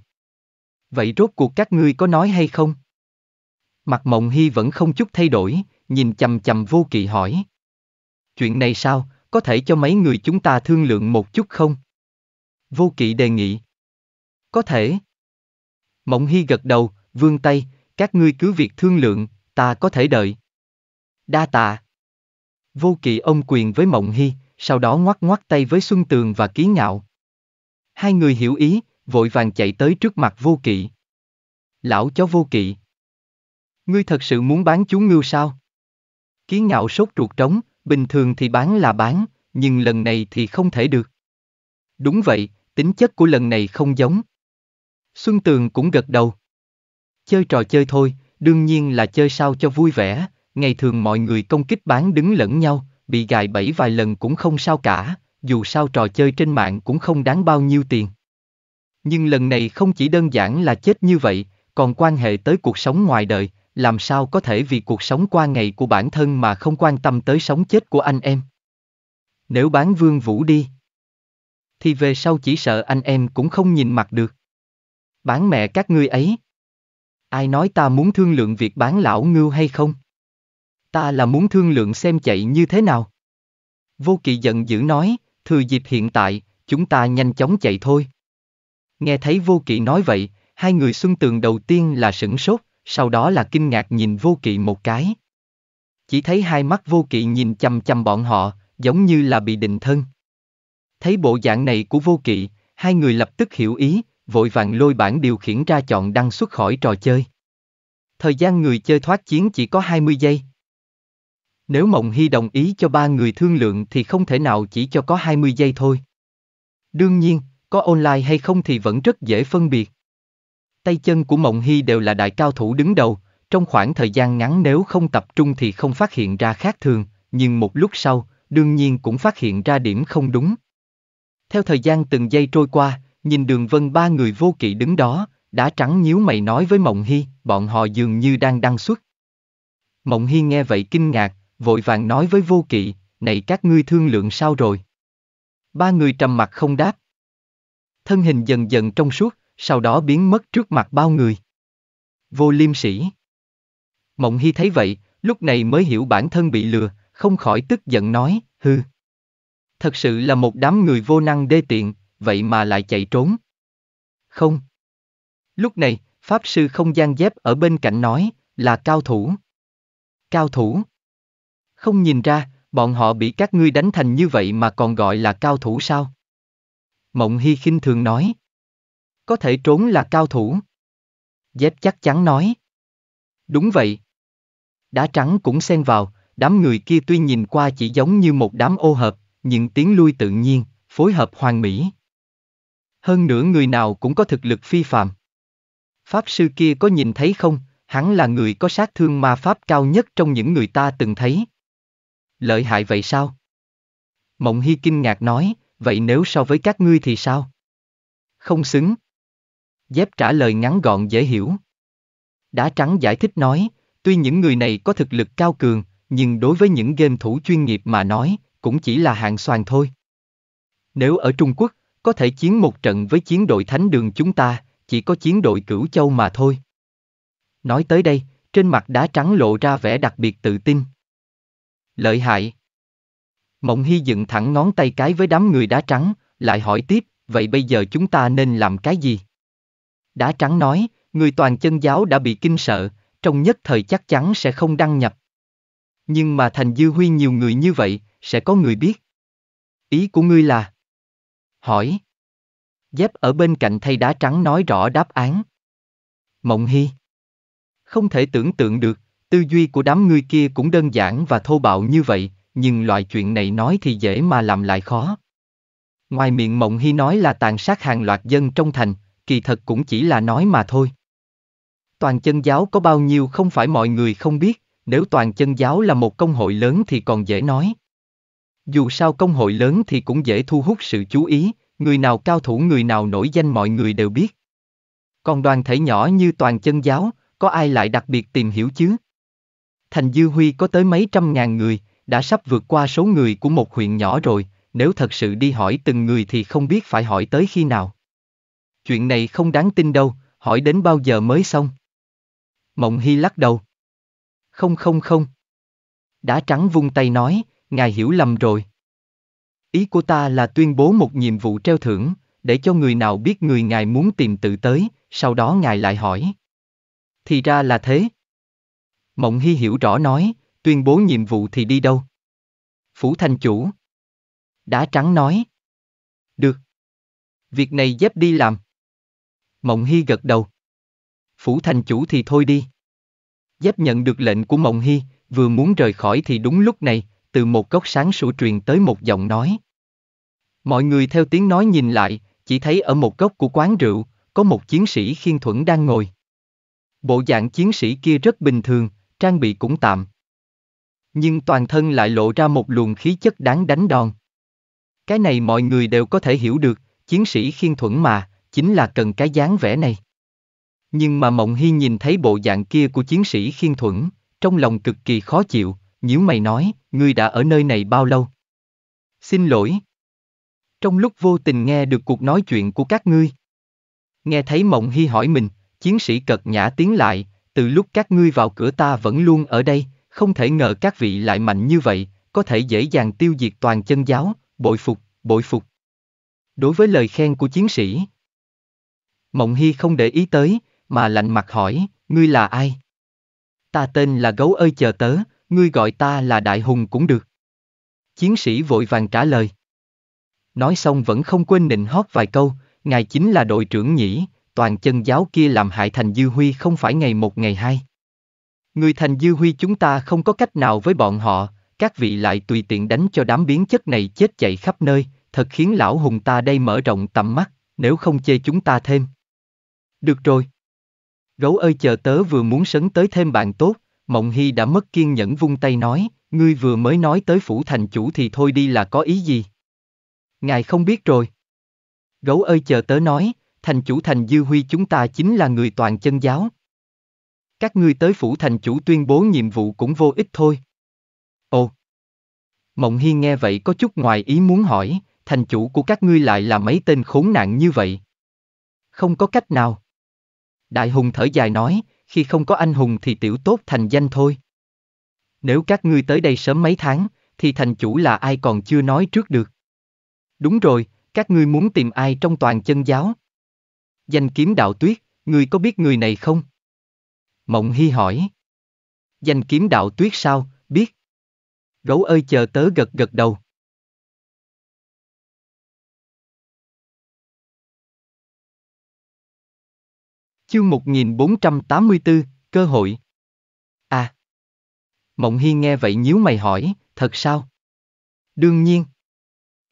Vậy rốt cuộc các ngươi có nói hay không? Mặt mộng hy vẫn không chút thay đổi, nhìn chầm chầm vô kỵ hỏi. Chuyện này sao, có thể cho mấy người chúng ta thương lượng một chút không? Vô kỵ đề nghị. Có thể. Mộng hy gật đầu, vươn tay, các ngươi cứ việc thương lượng, ta có thể đợi. Đa tạ. Vô kỵ ông quyền với Mộng Hy, sau đó ngoắc ngoắc tay với Xuân Tường và Ký Ngạo. Hai người hiểu ý, vội vàng chạy tới trước mặt vô kỵ. Lão chó vô kỵ. Ngươi thật sự muốn bán chú ngưu sao? Ký Ngạo sốt ruột trống, bình thường thì bán là bán, nhưng lần này thì không thể được. Đúng vậy, tính chất của lần này không giống. Xuân Tường cũng gật đầu. Chơi trò chơi thôi, đương nhiên là chơi sao cho vui vẻ, ngày thường mọi người công kích bán đứng lẫn nhau, bị gài bẫy vài lần cũng không sao cả, dù sao trò chơi trên mạng cũng không đáng bao nhiêu tiền. Nhưng lần này không chỉ đơn giản là chết như vậy, còn quan hệ tới cuộc sống ngoài đời, làm sao có thể vì cuộc sống qua ngày của bản thân mà không quan tâm tới sống chết của anh em. Nếu bán Vương Vũ đi, thì về sau chỉ sợ anh em cũng không nhìn mặt được. Bán mẹ các ngươi ấy. Ai nói ta muốn thương lượng việc bán lão ngưu hay không? ta là muốn thương lượng xem chạy như thế nào. Vô kỵ giận dữ nói, thừa dịp hiện tại, chúng ta nhanh chóng chạy thôi. Nghe thấy vô kỵ nói vậy, hai người xuân tường đầu tiên là sửng sốt, sau đó là kinh ngạc nhìn vô kỵ một cái. Chỉ thấy hai mắt vô kỵ nhìn chằm chằm bọn họ, giống như là bị định thân. Thấy bộ dạng này của vô kỵ, hai người lập tức hiểu ý, vội vàng lôi bản điều khiển ra chọn đăng xuất khỏi trò chơi. Thời gian người chơi thoát chiến chỉ có 20 giây, nếu Mộng Hy đồng ý cho ba người thương lượng thì không thể nào chỉ cho có 20 giây thôi. Đương nhiên, có online hay không thì vẫn rất dễ phân biệt. Tay chân của Mộng Hy đều là đại cao thủ đứng đầu, trong khoảng thời gian ngắn nếu không tập trung thì không phát hiện ra khác thường, nhưng một lúc sau, đương nhiên cũng phát hiện ra điểm không đúng. Theo thời gian từng giây trôi qua, nhìn đường vân ba người vô kỵ đứng đó, đã trắng nhíu mày nói với Mộng Hy, bọn họ dường như đang đăng xuất. Mộng Hy nghe vậy kinh ngạc, vội vàng nói với vô kỵ, này các ngươi thương lượng sao rồi? Ba người trầm mặt không đáp. Thân hình dần dần trong suốt, sau đó biến mất trước mặt bao người. Vô liêm sĩ. Mộng Hy thấy vậy, lúc này mới hiểu bản thân bị lừa, không khỏi tức giận nói, hư. Thật sự là một đám người vô năng đê tiện, vậy mà lại chạy trốn. Không. Lúc này, Pháp Sư không gian dép ở bên cạnh nói, là cao thủ. Cao thủ. Không nhìn ra, bọn họ bị các ngươi đánh thành như vậy mà còn gọi là cao thủ sao? Mộng Hy khinh thường nói. Có thể trốn là cao thủ. Dép chắc chắn nói. Đúng vậy. Đá trắng cũng xen vào, đám người kia tuy nhìn qua chỉ giống như một đám ô hợp, nhưng tiếng lui tự nhiên, phối hợp hoàn mỹ. Hơn nữa người nào cũng có thực lực phi phạm. Pháp sư kia có nhìn thấy không, hắn là người có sát thương ma pháp cao nhất trong những người ta từng thấy. Lợi hại vậy sao? Mộng Hy kinh ngạc nói, vậy nếu so với các ngươi thì sao? Không xứng. Dép trả lời ngắn gọn dễ hiểu. Đá trắng giải thích nói, tuy những người này có thực lực cao cường, nhưng đối với những game thủ chuyên nghiệp mà nói, cũng chỉ là hạng soàn thôi. Nếu ở Trung Quốc, có thể chiến một trận với chiến đội thánh đường chúng ta, chỉ có chiến đội cửu châu mà thôi. Nói tới đây, trên mặt đá trắng lộ ra vẻ đặc biệt tự tin. Lợi hại. Mộng Hy dựng thẳng ngón tay cái với đám người đá trắng, lại hỏi tiếp, vậy bây giờ chúng ta nên làm cái gì? Đá trắng nói, người toàn chân giáo đã bị kinh sợ, trong nhất thời chắc chắn sẽ không đăng nhập. Nhưng mà thành dư huy nhiều người như vậy, sẽ có người biết. Ý của ngươi là? Hỏi. Dép ở bên cạnh thay đá trắng nói rõ đáp án. Mộng Hy. Không thể tưởng tượng được. Tư duy của đám người kia cũng đơn giản và thô bạo như vậy, nhưng loại chuyện này nói thì dễ mà làm lại khó. Ngoài miệng Mộng Hy nói là tàn sát hàng loạt dân trong thành, kỳ thật cũng chỉ là nói mà thôi. Toàn chân giáo có bao nhiêu không phải mọi người không biết, nếu toàn chân giáo là một công hội lớn thì còn dễ nói. Dù sao công hội lớn thì cũng dễ thu hút sự chú ý, người nào cao thủ người nào nổi danh mọi người đều biết. Còn đoàn thể nhỏ như toàn chân giáo, có ai lại đặc biệt tìm hiểu chứ? thành Dư Huy có tới mấy trăm ngàn người, đã sắp vượt qua số người của một huyện nhỏ rồi, nếu thật sự đi hỏi từng người thì không biết phải hỏi tới khi nào. Chuyện này không đáng tin đâu, hỏi đến bao giờ mới xong. Mộng Hy lắc đầu. Không không không. Đá trắng vung tay nói, ngài hiểu lầm rồi. Ý của ta là tuyên bố một nhiệm vụ treo thưởng, để cho người nào biết người ngài muốn tìm tự tới, sau đó ngài lại hỏi. Thì ra là thế. Mộng Hy hiểu rõ nói, tuyên bố nhiệm vụ thì đi đâu? Phủ thành chủ. Đá trắng nói. Được. Việc này dép đi làm. Mộng Hy gật đầu. Phủ thành chủ thì thôi đi. Dép nhận được lệnh của Mộng Hy, vừa muốn rời khỏi thì đúng lúc này, từ một góc sáng sủa truyền tới một giọng nói. Mọi người theo tiếng nói nhìn lại, chỉ thấy ở một góc của quán rượu, có một chiến sĩ khiên thuẫn đang ngồi. Bộ dạng chiến sĩ kia rất bình thường, trang bị cũng tạm. Nhưng toàn thân lại lộ ra một luồng khí chất đáng đánh đòn. Cái này mọi người đều có thể hiểu được, chiến sĩ khiên thuẫn mà, chính là cần cái dáng vẻ này. Nhưng mà Mộng Hy nhìn thấy bộ dạng kia của chiến sĩ khiên thuẫn, trong lòng cực kỳ khó chịu, nhíu mày nói, ngươi đã ở nơi này bao lâu? Xin lỗi. Trong lúc vô tình nghe được cuộc nói chuyện của các ngươi. Nghe thấy Mộng Hy hỏi mình, chiến sĩ cật nhã tiến lại, từ lúc các ngươi vào cửa ta vẫn luôn ở đây, không thể ngờ các vị lại mạnh như vậy, có thể dễ dàng tiêu diệt toàn chân giáo, bội phục, bội phục. Đối với lời khen của chiến sĩ, Mộng Hy không để ý tới, mà lạnh mặt hỏi, ngươi là ai? Ta tên là Gấu ơi chờ tớ, ngươi gọi ta là Đại Hùng cũng được. Chiến sĩ vội vàng trả lời. Nói xong vẫn không quên nịnh hót vài câu, ngài chính là đội trưởng nhỉ, toàn chân giáo kia làm hại Thành Dư Huy không phải ngày một ngày hai. Người Thành Dư Huy chúng ta không có cách nào với bọn họ, các vị lại tùy tiện đánh cho đám biến chất này chết chạy khắp nơi, thật khiến lão hùng ta đây mở rộng tầm mắt, nếu không chê chúng ta thêm. Được rồi. Gấu ơi chờ tớ vừa muốn sấn tới thêm bạn tốt, Mộng Hy đã mất kiên nhẫn vung tay nói, ngươi vừa mới nói tới phủ thành chủ thì thôi đi là có ý gì? Ngài không biết rồi. Gấu ơi chờ tớ nói, thành chủ thành Dư Huy chúng ta chính là người toàn chân giáo. Các ngươi tới phủ thành chủ tuyên bố nhiệm vụ cũng vô ích thôi. Ồ! Mộng Hiên nghe vậy có chút ngoài ý muốn hỏi, thành chủ của các ngươi lại là mấy tên khốn nạn như vậy. Không có cách nào. Đại hùng thở dài nói, khi không có anh hùng thì tiểu tốt thành danh thôi. Nếu các ngươi tới đây sớm mấy tháng, thì thành chủ là ai còn chưa nói trước được. Đúng rồi, các ngươi muốn tìm ai trong toàn chân giáo? Danh kiếm đạo tuyết, ngươi có biết người này không? Mộng Hy hỏi. Danh kiếm đạo tuyết sao, biết. Gấu ơi chờ tớ gật gật đầu. Chương 1484, cơ hội. À. Mộng Hy nghe vậy nhíu mày hỏi, thật sao? Đương nhiên.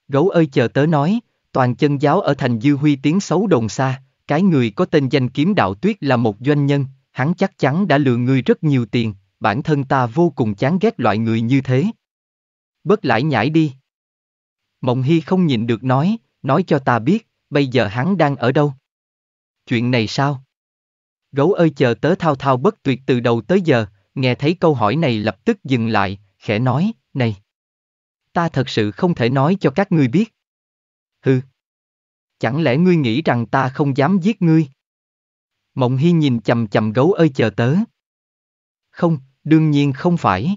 Gấu ơi chờ tớ nói, toàn chân giáo ở thành Dư Huy tiếng xấu đồn xa, cái người có tên danh kiếm đạo tuyết là một doanh nhân, hắn chắc chắn đã lừa người rất nhiều tiền, bản thân ta vô cùng chán ghét loại người như thế. Bớt lãi nhảy đi. Mộng Hy không nhịn được nói, nói cho ta biết, bây giờ hắn đang ở đâu. Chuyện này sao? Gấu ơi chờ tớ thao thao bất tuyệt từ đầu tới giờ, nghe thấy câu hỏi này lập tức dừng lại, khẽ nói, này. Ta thật sự không thể nói cho các ngươi biết. Hừ, Chẳng lẽ ngươi nghĩ rằng ta không dám giết ngươi? Mộng Hi nhìn chầm chầm gấu ơi chờ tớ. Không, đương nhiên không phải.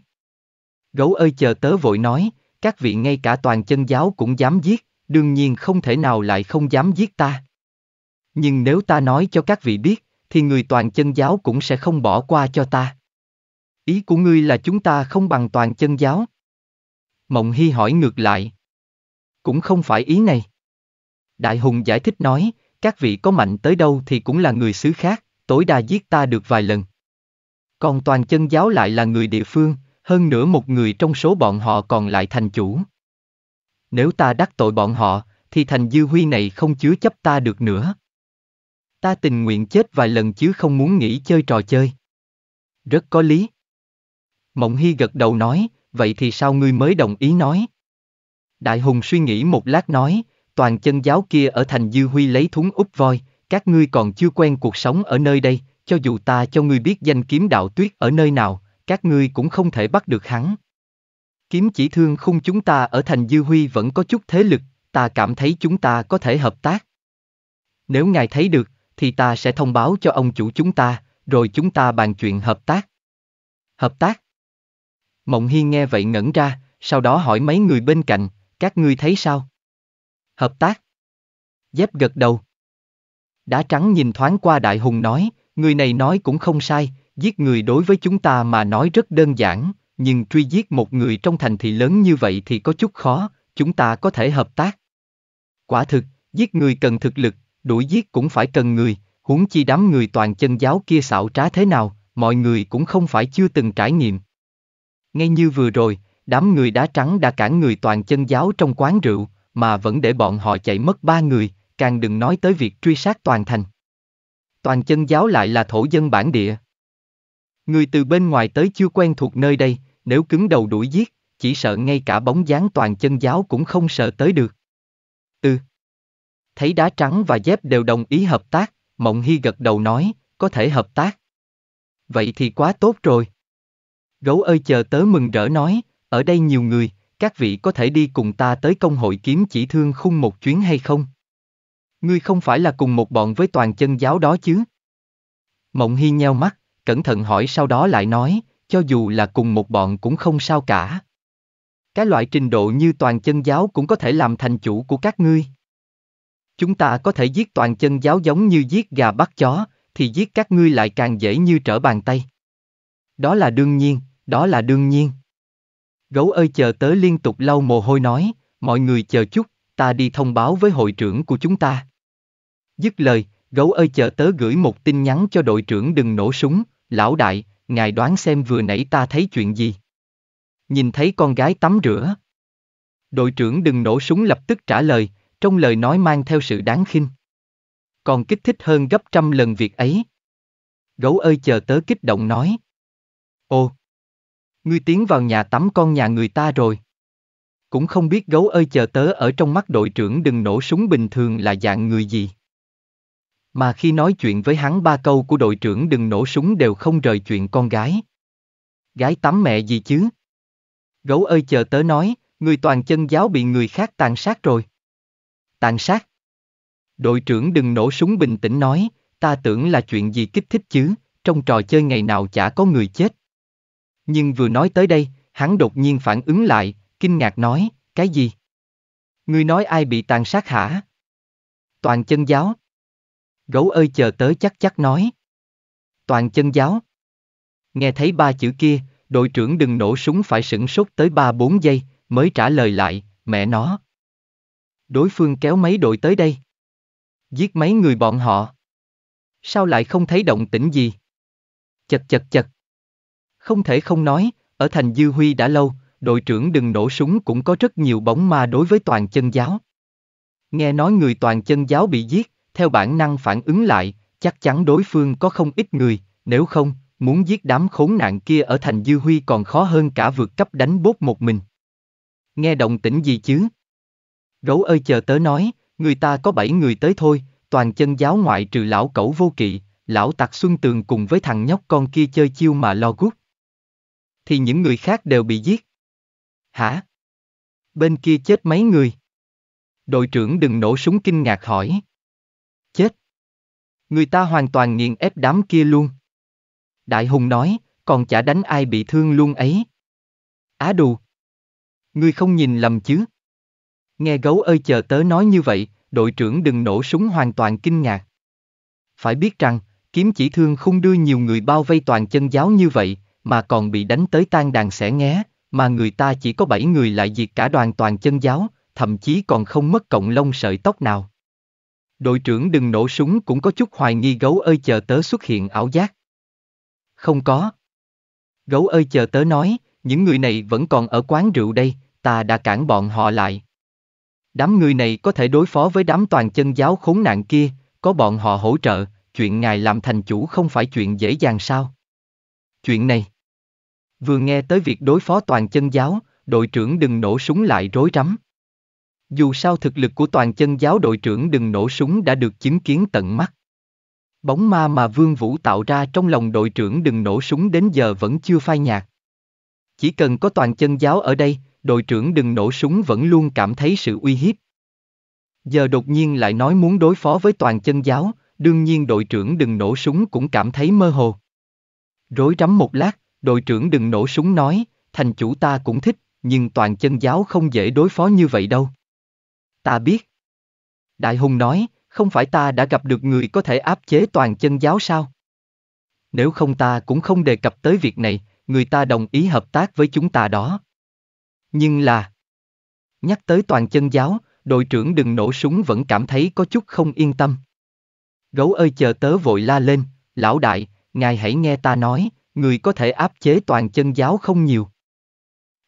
Gấu ơi chờ tớ vội nói, các vị ngay cả toàn chân giáo cũng dám giết, đương nhiên không thể nào lại không dám giết ta. Nhưng nếu ta nói cho các vị biết, thì người toàn chân giáo cũng sẽ không bỏ qua cho ta. Ý của ngươi là chúng ta không bằng toàn chân giáo. Mộng Hy hỏi ngược lại. Cũng không phải ý này. Đại Hùng giải thích nói, các vị có mạnh tới đâu thì cũng là người xứ khác, tối đa giết ta được vài lần. Còn toàn chân giáo lại là người địa phương, hơn nữa một người trong số bọn họ còn lại thành chủ. Nếu ta đắc tội bọn họ, thì thành dư huy này không chứa chấp ta được nữa. Ta tình nguyện chết vài lần chứ không muốn nghĩ chơi trò chơi. Rất có lý. Mộng Hy gật đầu nói, vậy thì sao ngươi mới đồng ý nói? Đại Hùng suy nghĩ một lát nói, toàn chân giáo kia ở thành Dư Huy lấy thúng úp voi, các ngươi còn chưa quen cuộc sống ở nơi đây, cho dù ta cho ngươi biết danh kiếm đạo tuyết ở nơi nào, các ngươi cũng không thể bắt được hắn. Kiếm chỉ thương khung chúng ta ở thành Dư Huy vẫn có chút thế lực, ta cảm thấy chúng ta có thể hợp tác. Nếu ngài thấy được, thì ta sẽ thông báo cho ông chủ chúng ta, rồi chúng ta bàn chuyện hợp tác. Hợp tác? Mộng Hiên nghe vậy ngẩn ra, sau đó hỏi mấy người bên cạnh, các ngươi thấy sao? Hợp tác. Dép gật đầu. Đá trắng nhìn thoáng qua đại hùng nói, người này nói cũng không sai, giết người đối với chúng ta mà nói rất đơn giản, nhưng truy giết một người trong thành thị lớn như vậy thì có chút khó, chúng ta có thể hợp tác. Quả thực, giết người cần thực lực, đuổi giết cũng phải cần người, huống chi đám người toàn chân giáo kia xảo trá thế nào, mọi người cũng không phải chưa từng trải nghiệm. Ngay như vừa rồi, đám người đá trắng đã cản người toàn chân giáo trong quán rượu, mà vẫn để bọn họ chạy mất ba người, càng đừng nói tới việc truy sát toàn thành. Toàn chân giáo lại là thổ dân bản địa. Người từ bên ngoài tới chưa quen thuộc nơi đây, nếu cứng đầu đuổi giết, chỉ sợ ngay cả bóng dáng toàn chân giáo cũng không sợ tới được. Ừ. Thấy đá trắng và dép đều đồng ý hợp tác, Mộng Hy gật đầu nói, có thể hợp tác. Vậy thì quá tốt rồi. Gấu ơi chờ tớ mừng rỡ nói, ở đây nhiều người, các vị có thể đi cùng ta tới công hội kiếm chỉ thương khung một chuyến hay không? Ngươi không phải là cùng một bọn với toàn chân giáo đó chứ? Mộng Hi nheo mắt, cẩn thận hỏi sau đó lại nói, cho dù là cùng một bọn cũng không sao cả. Cái loại trình độ như toàn chân giáo cũng có thể làm thành chủ của các ngươi. Chúng ta có thể giết toàn chân giáo giống như giết gà bắt chó, thì giết các ngươi lại càng dễ như trở bàn tay. Đó là đương nhiên, đó là đương nhiên. Gấu ơi chờ tớ liên tục lau mồ hôi nói, mọi người chờ chút, ta đi thông báo với hội trưởng của chúng ta. Dứt lời, gấu ơi chờ tớ gửi một tin nhắn cho đội trưởng đừng nổ súng, lão đại, ngài đoán xem vừa nãy ta thấy chuyện gì. Nhìn thấy con gái tắm rửa. Đội trưởng đừng nổ súng lập tức trả lời, trong lời nói mang theo sự đáng khinh. Còn kích thích hơn gấp trăm lần việc ấy. Gấu ơi chờ tớ kích động nói. ô. Ngươi tiến vào nhà tắm con nhà người ta rồi. Cũng không biết gấu ơi chờ tớ ở trong mắt đội trưởng đừng nổ súng bình thường là dạng người gì. Mà khi nói chuyện với hắn ba câu của đội trưởng đừng nổ súng đều không rời chuyện con gái. Gái tắm mẹ gì chứ? Gấu ơi chờ tớ nói, người toàn chân giáo bị người khác tàn sát rồi. Tàn sát? Đội trưởng đừng nổ súng bình tĩnh nói, ta tưởng là chuyện gì kích thích chứ, trong trò chơi ngày nào chả có người chết. Nhưng vừa nói tới đây, hắn đột nhiên phản ứng lại, kinh ngạc nói, cái gì? Ngươi nói ai bị tàn sát hả? Toàn chân giáo. Gấu ơi chờ tới chắc chắc nói. Toàn chân giáo. Nghe thấy ba chữ kia, đội trưởng đừng nổ súng phải sửng sốt tới ba bốn giây, mới trả lời lại, mẹ nó. Đối phương kéo mấy đội tới đây. Giết mấy người bọn họ. Sao lại không thấy động tĩnh gì? Chật chật chật. Không thể không nói, ở thành Dư Huy đã lâu, đội trưởng đừng nổ súng cũng có rất nhiều bóng ma đối với toàn chân giáo. Nghe nói người toàn chân giáo bị giết, theo bản năng phản ứng lại, chắc chắn đối phương có không ít người, nếu không, muốn giết đám khốn nạn kia ở thành Dư Huy còn khó hơn cả vượt cấp đánh bốt một mình. Nghe động tĩnh gì chứ? gấu ơi chờ tớ nói, người ta có bảy người tới thôi, toàn chân giáo ngoại trừ lão cẩu vô kỵ, lão tặc xuân tường cùng với thằng nhóc con kia chơi chiêu mà lo gút thì những người khác đều bị giết. Hả? Bên kia chết mấy người? Đội trưởng đừng nổ súng kinh ngạc hỏi. Chết. Người ta hoàn toàn nghiền ép đám kia luôn. Đại Hùng nói, còn chả đánh ai bị thương luôn ấy. Á đù. Ngươi không nhìn lầm chứ? Nghe gấu ơi chờ tớ nói như vậy, đội trưởng đừng nổ súng hoàn toàn kinh ngạc. Phải biết rằng, kiếm chỉ thương không đưa nhiều người bao vây toàn chân giáo như vậy, mà còn bị đánh tới tan đàn xẻ nghé, mà người ta chỉ có bảy người lại diệt cả đoàn toàn chân giáo, thậm chí còn không mất cộng lông sợi tóc nào. Đội trưởng đừng nổ súng cũng có chút hoài nghi gấu ơi chờ tớ xuất hiện ảo giác. Không có. Gấu ơi chờ tớ nói, những người này vẫn còn ở quán rượu đây, ta đã cản bọn họ lại. Đám người này có thể đối phó với đám toàn chân giáo khốn nạn kia, có bọn họ hỗ trợ, chuyện ngài làm thành chủ không phải chuyện dễ dàng sao? Chuyện này Vừa nghe tới việc đối phó toàn chân giáo, đội trưởng đừng nổ súng lại rối rắm. Dù sao thực lực của toàn chân giáo đội trưởng đừng nổ súng đã được chứng kiến tận mắt. Bóng ma mà Vương Vũ tạo ra trong lòng đội trưởng đừng nổ súng đến giờ vẫn chưa phai nhạt. Chỉ cần có toàn chân giáo ở đây, đội trưởng đừng nổ súng vẫn luôn cảm thấy sự uy hiếp. Giờ đột nhiên lại nói muốn đối phó với toàn chân giáo, đương nhiên đội trưởng đừng nổ súng cũng cảm thấy mơ hồ. Rối rắm một lát, Đội trưởng đừng nổ súng nói, thành chủ ta cũng thích, nhưng toàn chân giáo không dễ đối phó như vậy đâu. Ta biết. Đại hùng nói, không phải ta đã gặp được người có thể áp chế toàn chân giáo sao? Nếu không ta cũng không đề cập tới việc này, người ta đồng ý hợp tác với chúng ta đó. Nhưng là... Nhắc tới toàn chân giáo, đội trưởng đừng nổ súng vẫn cảm thấy có chút không yên tâm. Gấu ơi chờ tớ vội la lên, lão đại, ngài hãy nghe ta nói, người có thể áp chế toàn chân giáo không nhiều.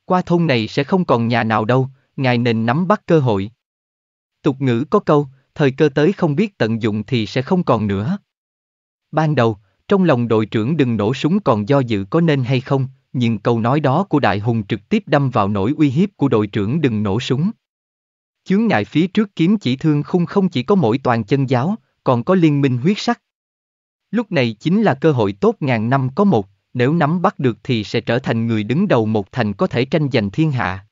Qua thôn này sẽ không còn nhà nào đâu, ngài nên nắm bắt cơ hội. Tục ngữ có câu, thời cơ tới không biết tận dụng thì sẽ không còn nữa. Ban đầu, trong lòng đội trưởng đừng nổ súng còn do dự có nên hay không, nhưng câu nói đó của đại hùng trực tiếp đâm vào nỗi uy hiếp của đội trưởng đừng nổ súng. Chướng ngại phía trước kiếm chỉ thương khung không chỉ có mỗi toàn chân giáo, còn có liên minh huyết sắc. Lúc này chính là cơ hội tốt ngàn năm có một nếu nắm bắt được thì sẽ trở thành người đứng đầu một thành có thể tranh giành thiên hạ.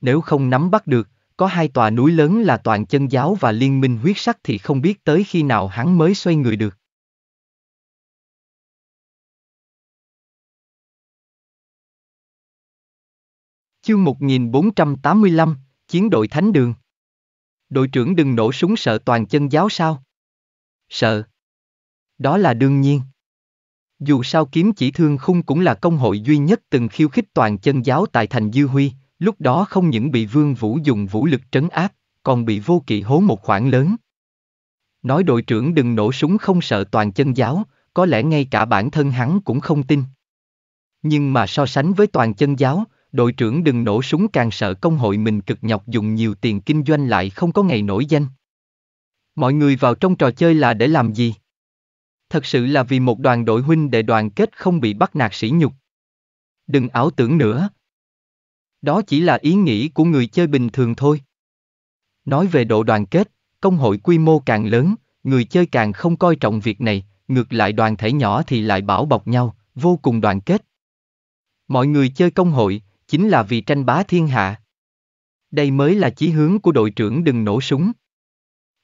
Nếu không nắm bắt được, có hai tòa núi lớn là toàn chân giáo và liên minh huyết sắc thì không biết tới khi nào hắn mới xoay người được. Chương 1485, Chiến đội Thánh Đường Đội trưởng đừng nổ súng sợ toàn chân giáo sao? Sợ. Đó là đương nhiên. Dù sao kiếm chỉ thương khung cũng là công hội duy nhất từng khiêu khích toàn chân giáo tại thành Dư Huy, lúc đó không những bị Vương Vũ dùng vũ lực trấn áp, còn bị vô kỵ hố một khoản lớn. Nói đội trưởng đừng nổ súng không sợ toàn chân giáo, có lẽ ngay cả bản thân hắn cũng không tin. Nhưng mà so sánh với toàn chân giáo, đội trưởng đừng nổ súng càng sợ công hội mình cực nhọc dùng nhiều tiền kinh doanh lại không có ngày nổi danh. Mọi người vào trong trò chơi là để làm gì? thật sự là vì một đoàn đội huynh để đoàn kết không bị bắt nạt sỉ nhục. Đừng ảo tưởng nữa. Đó chỉ là ý nghĩ của người chơi bình thường thôi. Nói về độ đoàn kết, công hội quy mô càng lớn, người chơi càng không coi trọng việc này, ngược lại đoàn thể nhỏ thì lại bảo bọc nhau, vô cùng đoàn kết. Mọi người chơi công hội, chính là vì tranh bá thiên hạ. Đây mới là chí hướng của đội trưởng đừng nổ súng.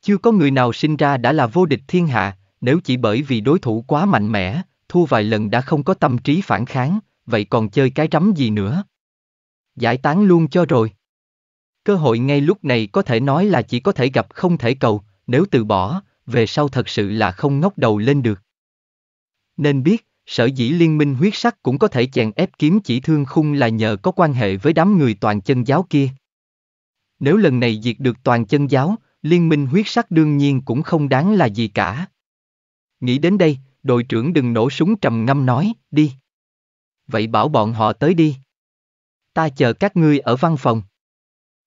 Chưa có người nào sinh ra đã là vô địch thiên hạ, nếu chỉ bởi vì đối thủ quá mạnh mẽ, thua vài lần đã không có tâm trí phản kháng, vậy còn chơi cái rắm gì nữa? Giải tán luôn cho rồi. Cơ hội ngay lúc này có thể nói là chỉ có thể gặp không thể cầu, nếu từ bỏ, về sau thật sự là không ngóc đầu lên được. Nên biết, sở dĩ liên minh huyết sắc cũng có thể chèn ép kiếm chỉ thương khung là nhờ có quan hệ với đám người toàn chân giáo kia. Nếu lần này diệt được toàn chân giáo, liên minh huyết sắc đương nhiên cũng không đáng là gì cả. Nghĩ đến đây, đội trưởng đừng nổ súng trầm ngâm nói, đi. Vậy bảo bọn họ tới đi. Ta chờ các ngươi ở văn phòng.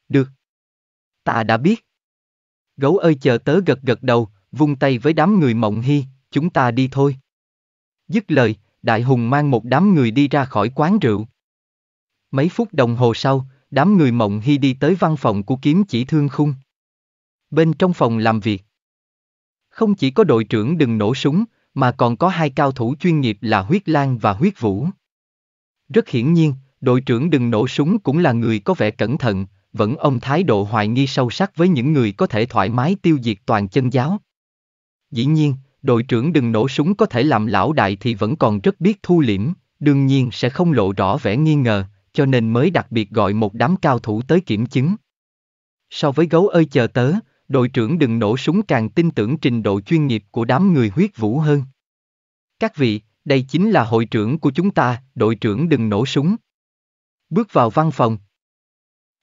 Được. Ta đã biết. Gấu ơi chờ tớ gật gật đầu, vung tay với đám người mộng hy, chúng ta đi thôi. Dứt lời, đại hùng mang một đám người đi ra khỏi quán rượu. Mấy phút đồng hồ sau, đám người mộng hy đi tới văn phòng của kiếm chỉ thương khung. Bên trong phòng làm việc, không chỉ có đội trưởng đừng nổ súng, mà còn có hai cao thủ chuyên nghiệp là Huyết Lan và Huyết Vũ. Rất hiển nhiên, đội trưởng đừng nổ súng cũng là người có vẻ cẩn thận, vẫn ông thái độ hoài nghi sâu sắc với những người có thể thoải mái tiêu diệt toàn chân giáo. Dĩ nhiên, đội trưởng đừng nổ súng có thể làm lão đại thì vẫn còn rất biết thu liễm, đương nhiên sẽ không lộ rõ vẻ nghi ngờ, cho nên mới đặc biệt gọi một đám cao thủ tới kiểm chứng. So với gấu ơi chờ tớ, đội trưởng đừng nổ súng càng tin tưởng trình độ chuyên nghiệp của đám người huyết vũ hơn. Các vị, đây chính là hội trưởng của chúng ta, đội trưởng đừng nổ súng. Bước vào văn phòng.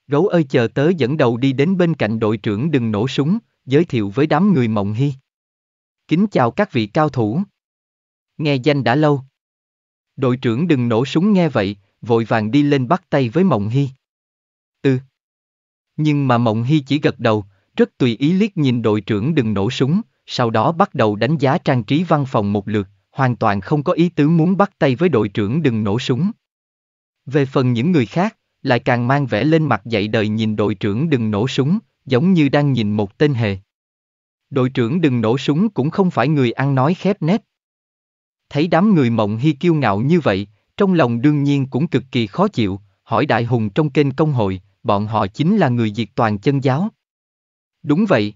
Gấu ơi chờ tớ dẫn đầu đi đến bên cạnh đội trưởng đừng nổ súng, giới thiệu với đám người mộng hy. Kính chào các vị cao thủ. Nghe danh đã lâu. Đội trưởng đừng nổ súng nghe vậy, vội vàng đi lên bắt tay với mộng hy. Ừ. Nhưng mà mộng hy chỉ gật đầu, rất tùy ý liếc nhìn đội trưởng đừng nổ súng, sau đó bắt đầu đánh giá trang trí văn phòng một lượt, hoàn toàn không có ý tứ muốn bắt tay với đội trưởng đừng nổ súng. Về phần những người khác, lại càng mang vẻ lên mặt dậy đời nhìn đội trưởng đừng nổ súng, giống như đang nhìn một tên hề. Đội trưởng đừng nổ súng cũng không phải người ăn nói khép nét. Thấy đám người mộng hy kiêu ngạo như vậy, trong lòng đương nhiên cũng cực kỳ khó chịu, hỏi đại hùng trong kênh công hội, bọn họ chính là người diệt toàn chân giáo, Đúng vậy.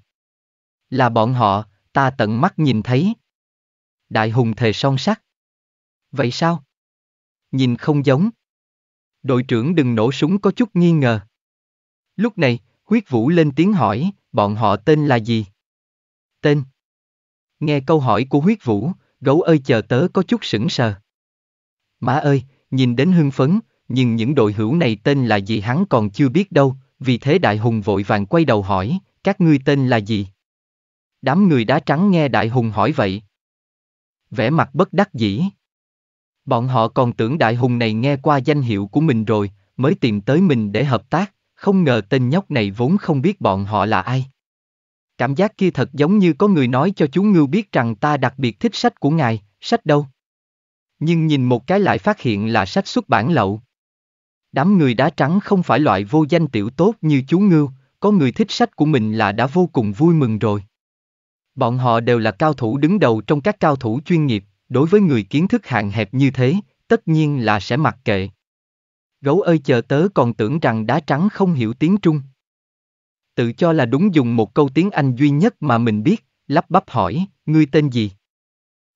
Là bọn họ, ta tận mắt nhìn thấy. Đại hùng thề son sắt. Vậy sao? Nhìn không giống. Đội trưởng đừng nổ súng có chút nghi ngờ. Lúc này, huyết vũ lên tiếng hỏi, bọn họ tên là gì? Tên. Nghe câu hỏi của huyết vũ, gấu ơi chờ tớ có chút sững sờ. Má ơi, nhìn đến hưng phấn, nhưng những đội hữu này tên là gì hắn còn chưa biết đâu, vì thế đại hùng vội vàng quay đầu hỏi, các ngươi tên là gì? Đám người đá trắng nghe Đại Hùng hỏi vậy. vẻ mặt bất đắc dĩ. Bọn họ còn tưởng Đại Hùng này nghe qua danh hiệu của mình rồi, mới tìm tới mình để hợp tác, không ngờ tên nhóc này vốn không biết bọn họ là ai. Cảm giác kia thật giống như có người nói cho chú Ngưu biết rằng ta đặc biệt thích sách của ngài, sách đâu. Nhưng nhìn một cái lại phát hiện là sách xuất bản lậu. Đám người đá trắng không phải loại vô danh tiểu tốt như chú Ngưu, có người thích sách của mình là đã vô cùng vui mừng rồi. Bọn họ đều là cao thủ đứng đầu trong các cao thủ chuyên nghiệp, đối với người kiến thức hạn hẹp như thế, tất nhiên là sẽ mặc kệ. Gấu ơi chờ tớ còn tưởng rằng đá trắng không hiểu tiếng Trung. Tự cho là đúng dùng một câu tiếng Anh duy nhất mà mình biết, lắp bắp hỏi, ngươi tên gì?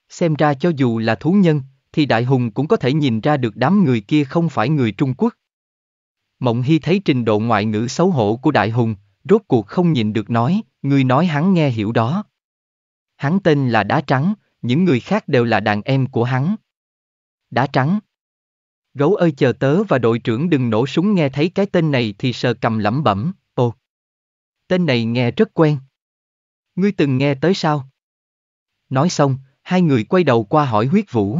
Xem ra cho dù là thú nhân, thì đại hùng cũng có thể nhìn ra được đám người kia không phải người Trung Quốc. Mộng Hy thấy trình độ ngoại ngữ xấu hổ của Đại Hùng, rốt cuộc không nhìn được nói, người nói hắn nghe hiểu đó. Hắn tên là Đá Trắng, những người khác đều là đàn em của hắn. Đá Trắng Gấu ơi chờ tớ và đội trưởng đừng nổ súng nghe thấy cái tên này thì sờ cầm lẩm bẩm, ô. Tên này nghe rất quen. Ngươi từng nghe tới sao? Nói xong, hai người quay đầu qua hỏi huyết vũ.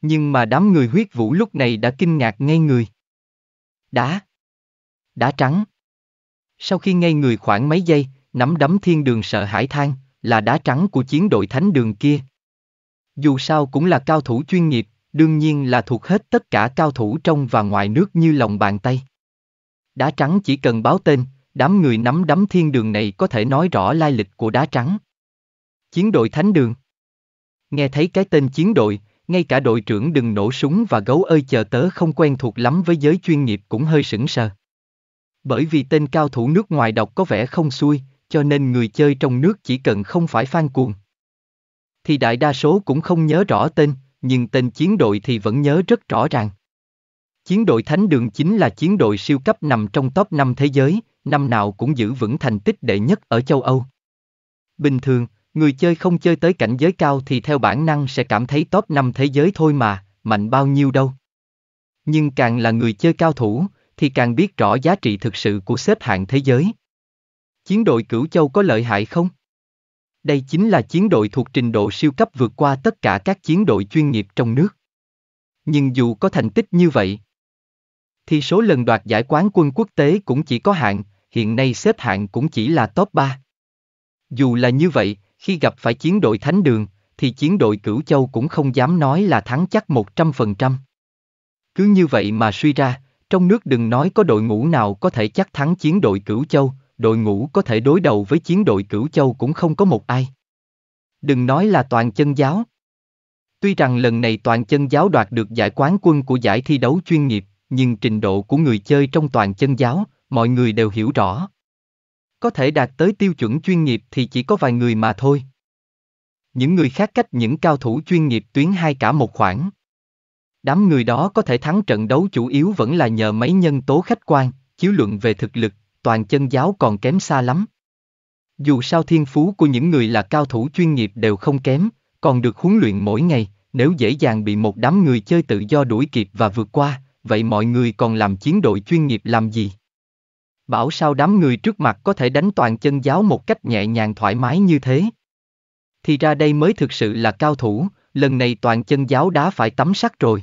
Nhưng mà đám người huyết vũ lúc này đã kinh ngạc ngay người. Đá. Đá trắng. Sau khi ngây người khoảng mấy giây, nắm đấm thiên đường sợ hãi than, là đá trắng của chiến đội thánh đường kia. Dù sao cũng là cao thủ chuyên nghiệp, đương nhiên là thuộc hết tất cả cao thủ trong và ngoài nước như lòng bàn tay. Đá trắng chỉ cần báo tên, đám người nắm đấm thiên đường này có thể nói rõ lai lịch của đá trắng. Chiến đội Thánh Đường Nghe thấy cái tên chiến đội, ngay cả đội trưởng đừng nổ súng và gấu ơi chờ tớ không quen thuộc lắm với giới chuyên nghiệp cũng hơi sững sờ. Bởi vì tên cao thủ nước ngoài đọc có vẻ không xuôi, cho nên người chơi trong nước chỉ cần không phải fan cuồng. Thì đại đa số cũng không nhớ rõ tên, nhưng tên chiến đội thì vẫn nhớ rất rõ ràng. Chiến đội Thánh Đường chính là chiến đội siêu cấp nằm trong top 5 thế giới, năm nào cũng giữ vững thành tích đệ nhất ở châu Âu. Bình thường, Người chơi không chơi tới cảnh giới cao thì theo bản năng sẽ cảm thấy top 5 thế giới thôi mà, mạnh bao nhiêu đâu. Nhưng càng là người chơi cao thủ, thì càng biết rõ giá trị thực sự của xếp hạng thế giới. Chiến đội Cửu Châu có lợi hại không? Đây chính là chiến đội thuộc trình độ siêu cấp vượt qua tất cả các chiến đội chuyên nghiệp trong nước. Nhưng dù có thành tích như vậy, thì số lần đoạt giải quán quân quốc tế cũng chỉ có hạn, hiện nay xếp hạng cũng chỉ là top 3. Dù là như vậy, khi gặp phải chiến đội Thánh Đường, thì chiến đội Cửu Châu cũng không dám nói là thắng chắc 100%. Cứ như vậy mà suy ra, trong nước đừng nói có đội ngũ nào có thể chắc thắng chiến đội Cửu Châu, đội ngũ có thể đối đầu với chiến đội Cửu Châu cũng không có một ai. Đừng nói là toàn chân giáo. Tuy rằng lần này toàn chân giáo đoạt được giải quán quân của giải thi đấu chuyên nghiệp, nhưng trình độ của người chơi trong toàn chân giáo, mọi người đều hiểu rõ có thể đạt tới tiêu chuẩn chuyên nghiệp thì chỉ có vài người mà thôi. Những người khác cách những cao thủ chuyên nghiệp tuyến hai cả một khoảng. Đám người đó có thể thắng trận đấu chủ yếu vẫn là nhờ mấy nhân tố khách quan, chiếu luận về thực lực, toàn chân giáo còn kém xa lắm. Dù sao thiên phú của những người là cao thủ chuyên nghiệp đều không kém, còn được huấn luyện mỗi ngày, nếu dễ dàng bị một đám người chơi tự do đuổi kịp và vượt qua, vậy mọi người còn làm chiến đội chuyên nghiệp làm gì? Bảo sao đám người trước mặt có thể đánh toàn chân giáo một cách nhẹ nhàng thoải mái như thế. Thì ra đây mới thực sự là cao thủ, lần này toàn chân giáo đá phải tắm sắt rồi.